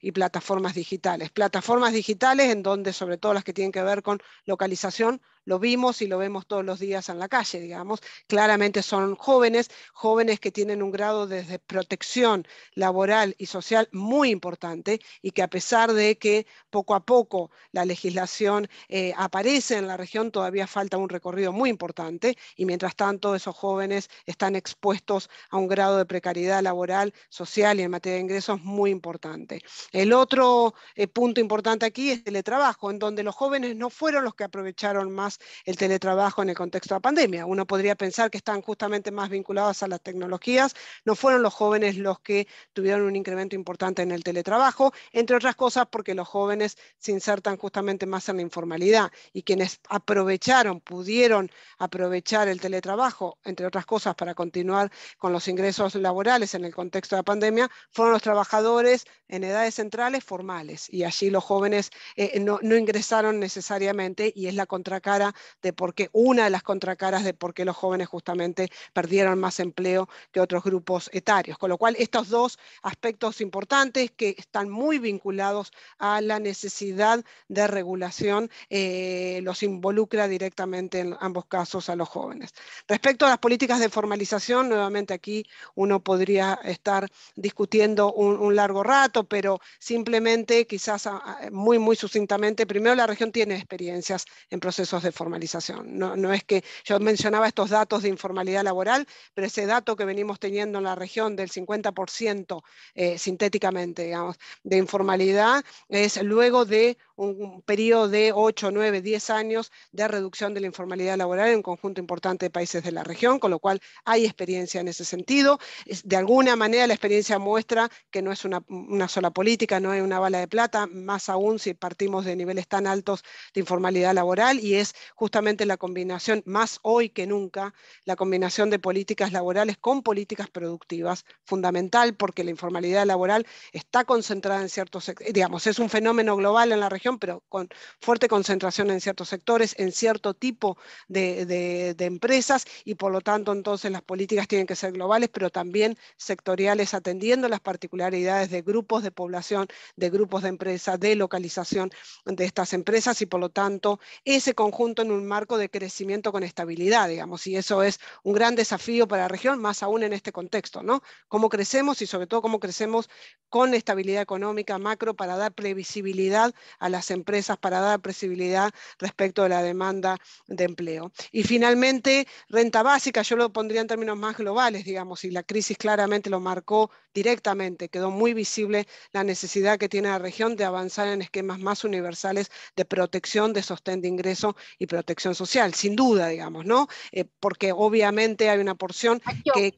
y plataformas digitales. Plataformas digitales en donde sobre todo las que tienen que ver con localización lo vimos y lo vemos todos los días en la calle, digamos. Claramente son jóvenes, jóvenes que tienen un grado de protección laboral y social muy importante y que a pesar de que poco a poco la legislación eh, aparece en la región, todavía falta un recorrido muy importante y mientras tanto esos jóvenes están expuestos a un grado de precariedad laboral, social y en materia de ingresos muy importante. El otro eh, punto importante aquí es el trabajo en donde los jóvenes no fueron los que aprovecharon más el teletrabajo en el contexto de la pandemia. Uno podría pensar que están justamente más vinculados a las tecnologías. No fueron los jóvenes los que tuvieron un incremento importante en el teletrabajo, entre otras cosas porque los jóvenes se insertan justamente más en la informalidad y quienes aprovecharon, pudieron aprovechar el teletrabajo, entre otras cosas, para continuar con los ingresos laborales en el contexto de la pandemia, fueron los trabajadores en edades centrales formales y allí los jóvenes eh, no, no ingresaron necesariamente y es la contracara de por qué, una de las contracaras de por qué los jóvenes justamente perdieron más empleo que otros grupos etarios. Con lo cual, estos dos aspectos importantes que están muy vinculados a la necesidad de regulación eh, los involucra directamente en ambos casos a los jóvenes. Respecto a las políticas de formalización, nuevamente aquí uno podría estar discutiendo un, un largo rato, pero simplemente quizás ah, ah, muy, muy sucintamente, primero la región tiene experiencias en procesos de formalización. No, es que yo mencionaba estos datos de informalidad laboral, pero ese dato que venimos teniendo en la región del 50% eh, sintéticamente, digamos, de informalidad es luego de un periodo de 8, 9, 10 años de reducción de la informalidad laboral en un conjunto importante de países de la región, con lo cual hay experiencia en ese sentido. De alguna manera la experiencia muestra que no es una, sola política, no hay una bala de plata, más aún si partimos de niveles tan altos de informalidad laboral y es justamente la combinación, más hoy que nunca, la combinación de políticas laborales con políticas productivas, fundamental porque la informalidad laboral está concentrada en ciertos, eh, digamos, es un fenómeno global en la región pero con fuerte concentración en ciertos sectores, en cierto tipo de, empresas y por lo tanto entonces las políticas tienen que ser globales, pero también sectoriales, atendiendo las particularidades de grupos de población, de grupos de empresas, de localización de estas empresas y por lo tanto ese conjunto en un marco de crecimiento con estabilidad, digamos, y eso es un gran desafío para la región, más aún en este contexto, ¿no? Cómo crecemos y sobre todo cómo crecemos con estabilidad económica macro para dar previsibilidad a la empresas para dar previsibilidad respecto de la demanda de empleo. Y finalmente, renta básica, yo lo pondría en términos más globales, digamos, y la crisis claramente lo marcó directamente, quedó muy visible la necesidad que tiene la región de avanzar en esquemas más universales de protección, de sostén de ingreso y protección social, sin duda, digamos, ¿no? Eh, porque obviamente hay una porción que,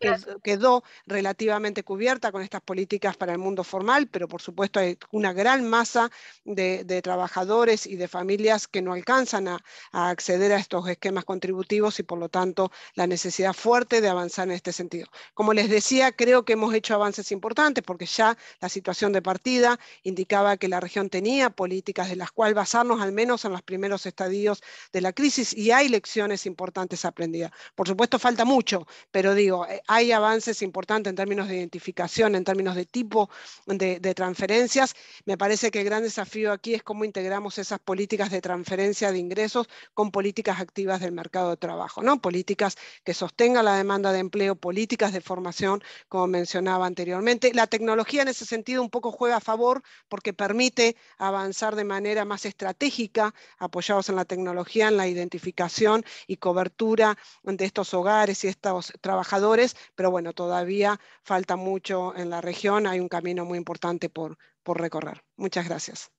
quedó relativamente cubierta con estas políticas para el mundo formal, pero por supuesto hay una gran masa de, de trabajadores y de familias que no alcanzan a, acceder a estos esquemas contributivos y por lo tanto la necesidad fuerte de avanzar en este sentido. Como les decía, creo que hemos hecho avances importantes porque ya la situación de partida indicaba que la región tenía políticas de las cuales basarnos al menos en los primeros estadios de la crisis y hay lecciones importantes aprendidas. Por supuesto, falta mucho, pero digo, eh, hay avances importantes en términos de identificación, en términos de tipo de, de transferencias. Me parece que el gran desafío aquí es cómo integramos esas políticas de transferencia de ingresos con políticas activas del mercado de trabajo, ¿no? Políticas que sostengan la demanda de empleo, políticas de formación, como mencionaba anteriormente. La tecnología en ese sentido un poco juega a favor porque permite avanzar de manera más estratégica, apoyados en la tecnología, en la identificación y cobertura de estos hogares y estos trabajadores, pero bueno, todavía falta mucho en la región, hay un camino muy importante por, por recorrer. Muchas gracias.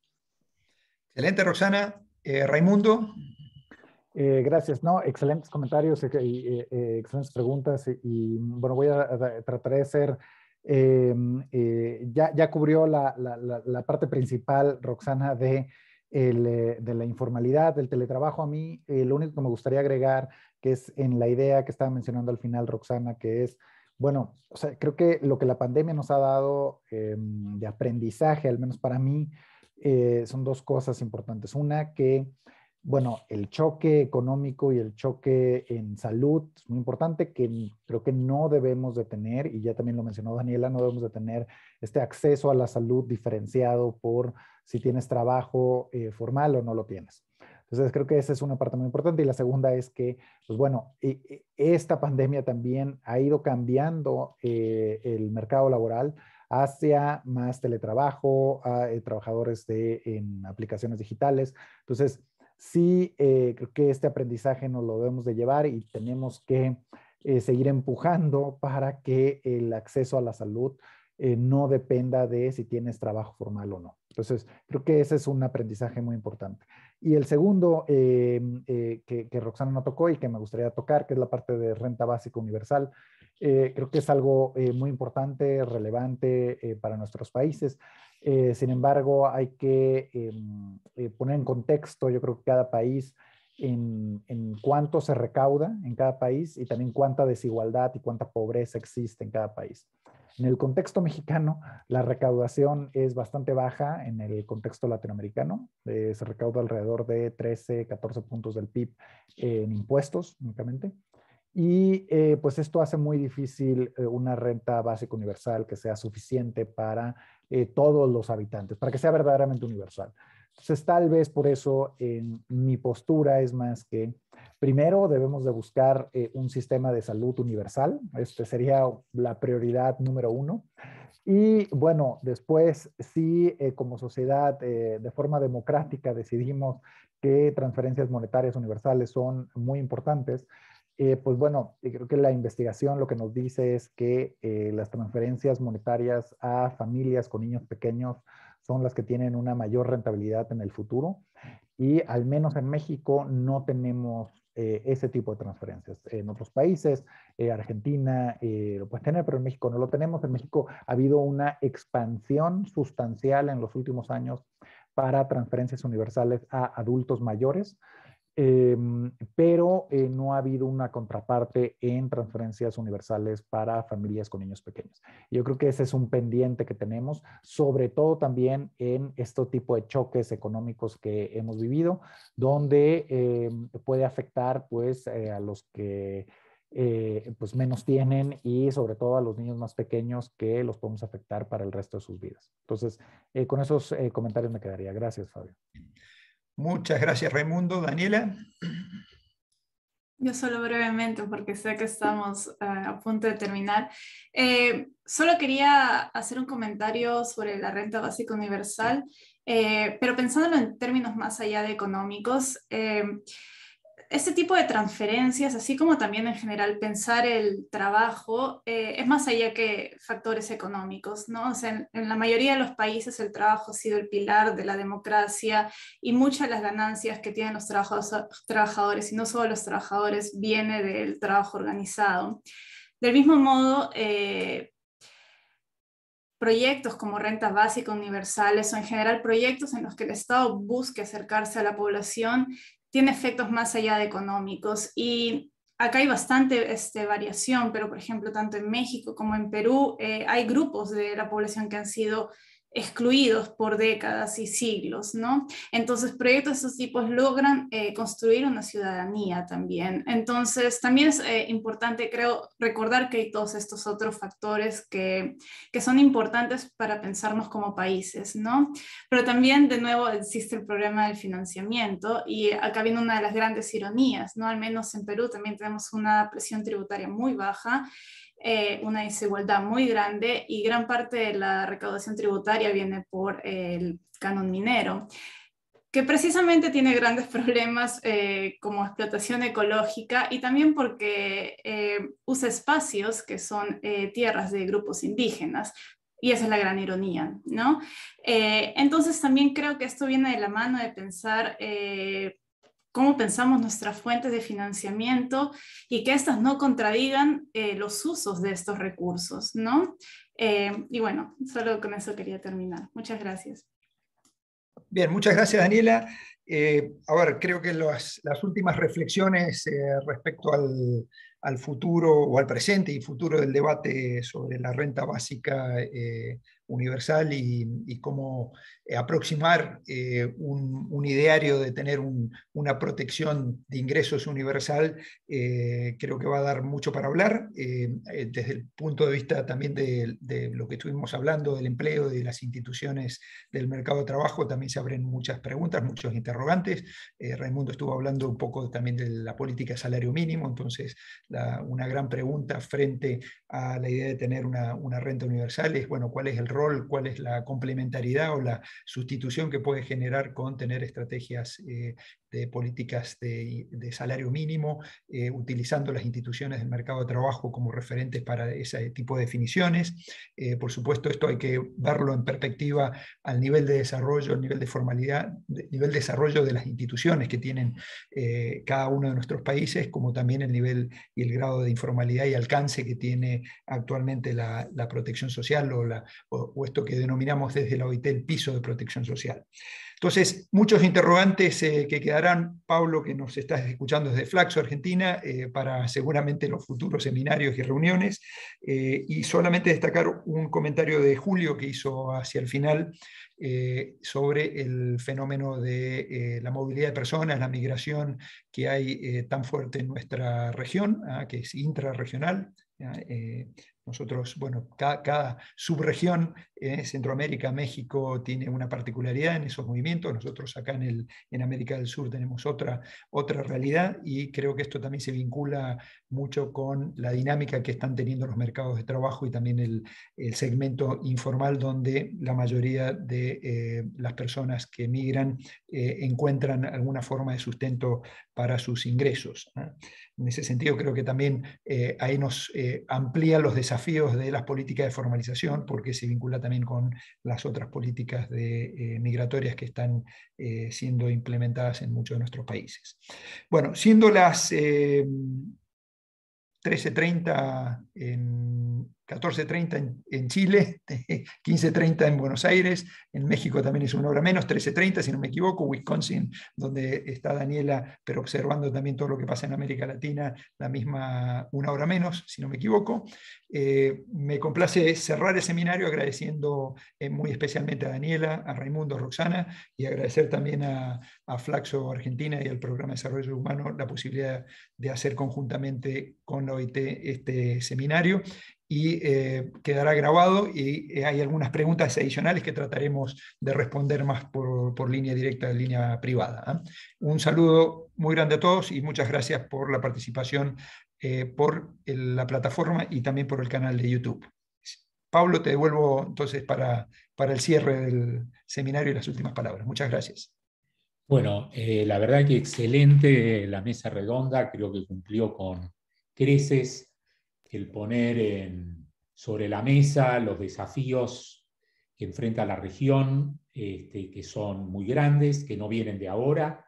Excelente, Roxana. Eh, Raimundo. Eh, gracias, no, excelentes comentarios, y eh, excelentes preguntas y bueno, voy a, tratar de ser, em, ya, cubrió la, parte principal, Roxana, de, la informalidad, del teletrabajo. A mí lo único que me gustaría agregar, que es en la idea que estaba mencionando al final, Roxana, que es bueno, o sea, creo que lo que la pandemia nos ha dado em, de aprendizaje, al menos para mí, eh, son dos cosas importantes. Una que, bueno, el choque económico y el choque en salud es muy importante, que creo que no debemos de tener, y ya también lo mencionó Daniela, no debemos de tener este acceso a la salud diferenciado por si tienes trabajo eh, formal o no lo tienes. Entonces creo que esa es una parte muy importante. Y la segunda es que, pues bueno, e, e, esta pandemia también ha ido cambiando eh, el mercado laboral hacia más teletrabajo, a eh, trabajadores de, en aplicaciones digitales. Entonces, sí, eh, creo que este aprendizaje nos lo debemos de llevar y tenemos que eh, seguir empujando para que el acceso a la salud no dependa de si tienes trabajo formal o no. Entonces, creo que ese es un aprendizaje muy importante. Y el segundo eh, eh, que, Roxana no tocó y que me gustaría tocar, que es la parte de renta básica universal, eh, creo que es algo muy importante, relevante para nuestros países. sin embargo, hay que poner en contexto, yo creo que cada país, en, cuánto se recauda en cada país y también cuánta desigualdad y cuánta pobreza existe en cada país. En el contexto mexicano, la recaudación es bastante baja en el contexto latinoamericano. Eh, se recauda alrededor de 13, 14 puntos del PIB en impuestos únicamente. Y eh, pues esto hace muy difícil eh, una renta básica universal que sea suficiente para todos los habitantes, para que sea verdaderamente universal. Entonces, tal vez por eso en mi postura es más que, primero, debemos de buscar eh, un sistema de salud universal. Este sería la prioridad número uno. Y bueno, después, si eh, como sociedad, eh, de forma democrática, decidimos que transferencias monetarias universales son muy importantes, pues bueno, creo que la investigación lo que nos dice es que las transferencias monetarias a familias con niños pequeños son las que tienen una mayor rentabilidad en el futuro y al menos en México no tenemos eh, ese tipo de transferencias. En otros países, eh, Argentina eh, lo puede tener, pero en México no lo tenemos. En México ha habido una expansión sustancial en los últimos años para transferencias universales a adultos mayores. Em, pero eh, no ha habido una contraparte en transferencias universales para familias con niños pequeños. Yo creo que ese es un pendiente que tenemos, sobre todo también en este tipo de choques económicos que hemos vivido, donde em, puede afectar pues eh, a los que eh, pues menos tienen y sobre todo a los niños más pequeños que los podemos afectar para el resto de sus vidas. Entonces, con esos comentarios me quedaría. Gracias, Fabio. Muchas gracias, Raimundo. Daniela. Yo solo brevemente, porque sé que estamos eh, a punto de terminar. Eh, solo quería hacer un comentario sobre la renta básica universal, eh, pero pensándolo en términos más allá de económicos. Este tipo de transferencias, así como también en general pensar el trabajo, eh, es más allá que factores económicos, ¿no? en, la mayoría de los países el trabajo ha sido el pilar de la democracia y muchas de las ganancias que tienen los trabajadores, y no solo los trabajadores, viene del trabajo organizado. Del mismo modo, eh, proyectos como rentas básicas universales o en general proyectos en los que el Estado busque acercarse a la población tiene efectos más allá de económicos. Y acá hay bastante este, variación, pero por ejemplo, tanto en México como en Perú eh, hay grupos de la población que han sido excluidos por décadas y siglos, ¿no? Entonces, proyectos de estos tipos logran eh, construir una ciudadanía también. Entonces, también es eh, importante, creo, recordar que hay todos estos otros factores que, que, son importantes para pensarnos como países, ¿no? Pero también, de nuevo, existe el problema del financiamiento y acá viene una de las grandes ironías, ¿no? Al menos en Perú también tenemos una presión tributaria muy baja eh, una desigualdad muy grande y gran parte de la recaudación tributaria viene por el canon minero que precisamente tiene grandes <laughs> problemas eh, como explotación ecológica y también porque eh, usa espacios que son tierras de grupos indígenas. Y esa es la gran ironía, ¿no? entonces también creo que esto viene de la mano de pensar cómo pensamos nuestras fuentes de financiamiento y que éstas no contradigan eh, los usos de estos recursos, ¿no? Eh, y bueno, solo con eso quería terminar. Muchas gracias. Bien, muchas gracias Daniela. Eh, a ver, creo que las últimas reflexiones eh, respecto al, al, futuro o al presente y futuro del debate sobre la renta básica universal y, cómo eh, aproximar eh, un, ideario de tener una protección de ingresos universal, eh, creo que va a dar mucho para hablar, desde el punto de vista también de, lo que estuvimos hablando, del empleo, de las instituciones del mercado de trabajo, también se abren muchas preguntas, muchos interrogantes. Raimundo estuvo hablando un poco también de la política de salario mínimo, entonces una gran pregunta frente a la idea de tener una, una renta universal es, bueno, ¿cuál es el rol? cuál es la complementariedad o la sustitución que puede generar con tener estrategias eh, de políticas de, salario mínimo, eh, utilizando las instituciones del mercado de trabajo como referentes para ese tipo de definiciones. Eh, por supuesto, esto hay que verlo en perspectiva al nivel de desarrollo, al nivel de formalidad, al nivel de desarrollo de las instituciones que tienen eh, cada uno de nuestros países, como también el nivel y el grado de informalidad y alcance que tiene actualmente la, protección social o, la, o esto que denominamos desde la OIT el piso de protección social. Entonces, muchos interrogantes eh, que quedarán, Pablo, que nos estás escuchando desde Flaxo, Argentina, eh, para seguramente los futuros seminarios y reuniones. Eh, y solamente destacar un comentario de Julio que hizo hacia el final sobre el fenómeno de la movilidad de personas, la migración que hay tan fuerte en nuestra región, ah, que es intrarregional. Ah, nosotros, bueno, cada, subregión, eh, Centroamérica, México, tiene una particularidad en esos movimientos. Nosotros acá en, el, en, América del Sur tenemos otra, otra realidad y creo que esto también se vincula mucho con la dinámica que están teniendo los mercados de trabajo y también el, segmento informal donde la mayoría de eh, las personas que emigran eh, encuentran alguna forma de sustento para sus ingresos. En ese sentido, creo que también eh, ahí nos eh, amplía los desafíos de las políticas de formalización, porque se vincula también con las otras políticas de, eh, migratorias que están siendo implementadas en muchos de nuestros países. Bueno, siendo las 13.30 en 14.30 en, en, Chile, 15.30 <laughs> en Buenos Aires, en México también es una hora menos, 13.30 si no me equivoco, Wisconsin, donde está Daniela, pero observando también todo lo que pasa en América Latina, la misma una hora menos, si no me equivoco. Eh, me complace cerrar el seminario agradeciendo eh, muy especialmente a Daniela, a Raimundo, a Roxana, y agradecer también a, a Flaxo Argentina y al Programa de Desarrollo Humano la posibilidad de hacer conjuntamente con la OIT este seminario y eh, quedará grabado y eh, hay algunas preguntas adicionales que trataremos de responder más por, línea directa, línea privada. ¿ah? Un saludo muy grande a todos y muchas gracias por la participación eh, por la plataforma y también por el canal de YouTube. Pablo, te devuelvo entonces para, para el cierre del seminario y las últimas palabras. Muchas gracias. Bueno, la verdad que excelente la mesa redonda, creo que cumplió con creces el poner sobre la mesa los desafíos que enfrenta la región, este, que son muy grandes, que no vienen de ahora,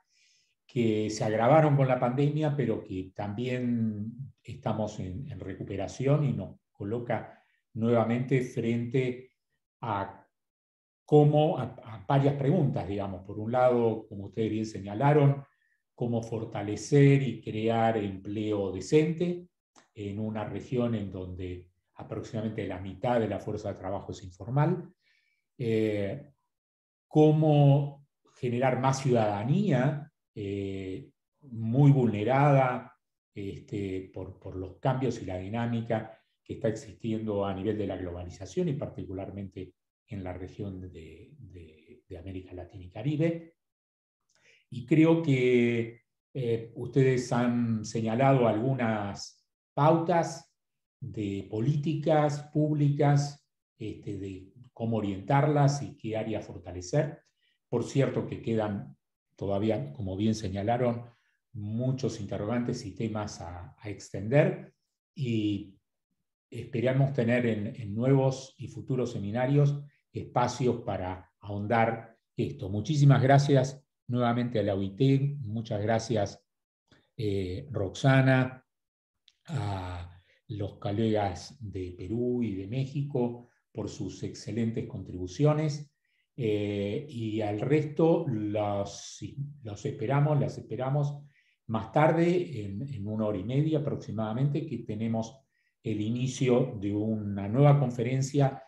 que se agravaron con la pandemia, pero que también estamos en, recuperación y nos coloca nuevamente frente a cómo, varias preguntas, digamos. Por un lado, como ustedes bien señalaron, cómo fortalecer y crear empleo decente, en una región en donde aproximadamente la mitad de la fuerza de trabajo es informal, eh, cómo generar más ciudadanía eh, muy vulnerada este, por, los cambios y la dinámica que está existiendo a nivel de la globalización y particularmente en la región de, América Latina y Caribe. Y creo que eh, ustedes han señalado algunas pautas de políticas públicas, este, de cómo orientarlas y qué área fortalecer. Por cierto que quedan todavía, como bien señalaron, muchos interrogantes y temas a, extender y esperamos tener en, nuevos y futuros seminarios espacios para ahondar esto. Muchísimas gracias nuevamente a la UIT, muchas gracias eh, Roxana, a los colegas de Perú y de México por sus excelentes contribuciones. Eh, y al resto los, los, esperamos, las esperamos más tarde, en, en, una hora y media aproximadamente, que tenemos el inicio de una nueva conferencia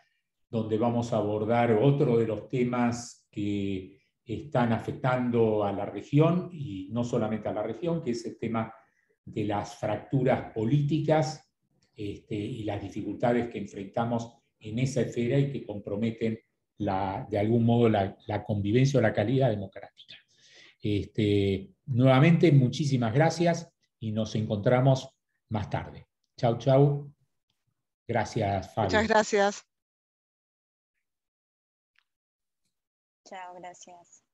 donde vamos a abordar otro de los temas que están afectando a la región y no solamente a la región, que es el tema de las fracturas políticas este, y las dificultades que enfrentamos en esa esfera y que comprometen la, de algún modo la, convivencia o la calidad democrática. Este, nuevamente, muchísimas gracias y nos encontramos más tarde. Chau, chau. Gracias, Fabio. Muchas gracias. Chao, gracias.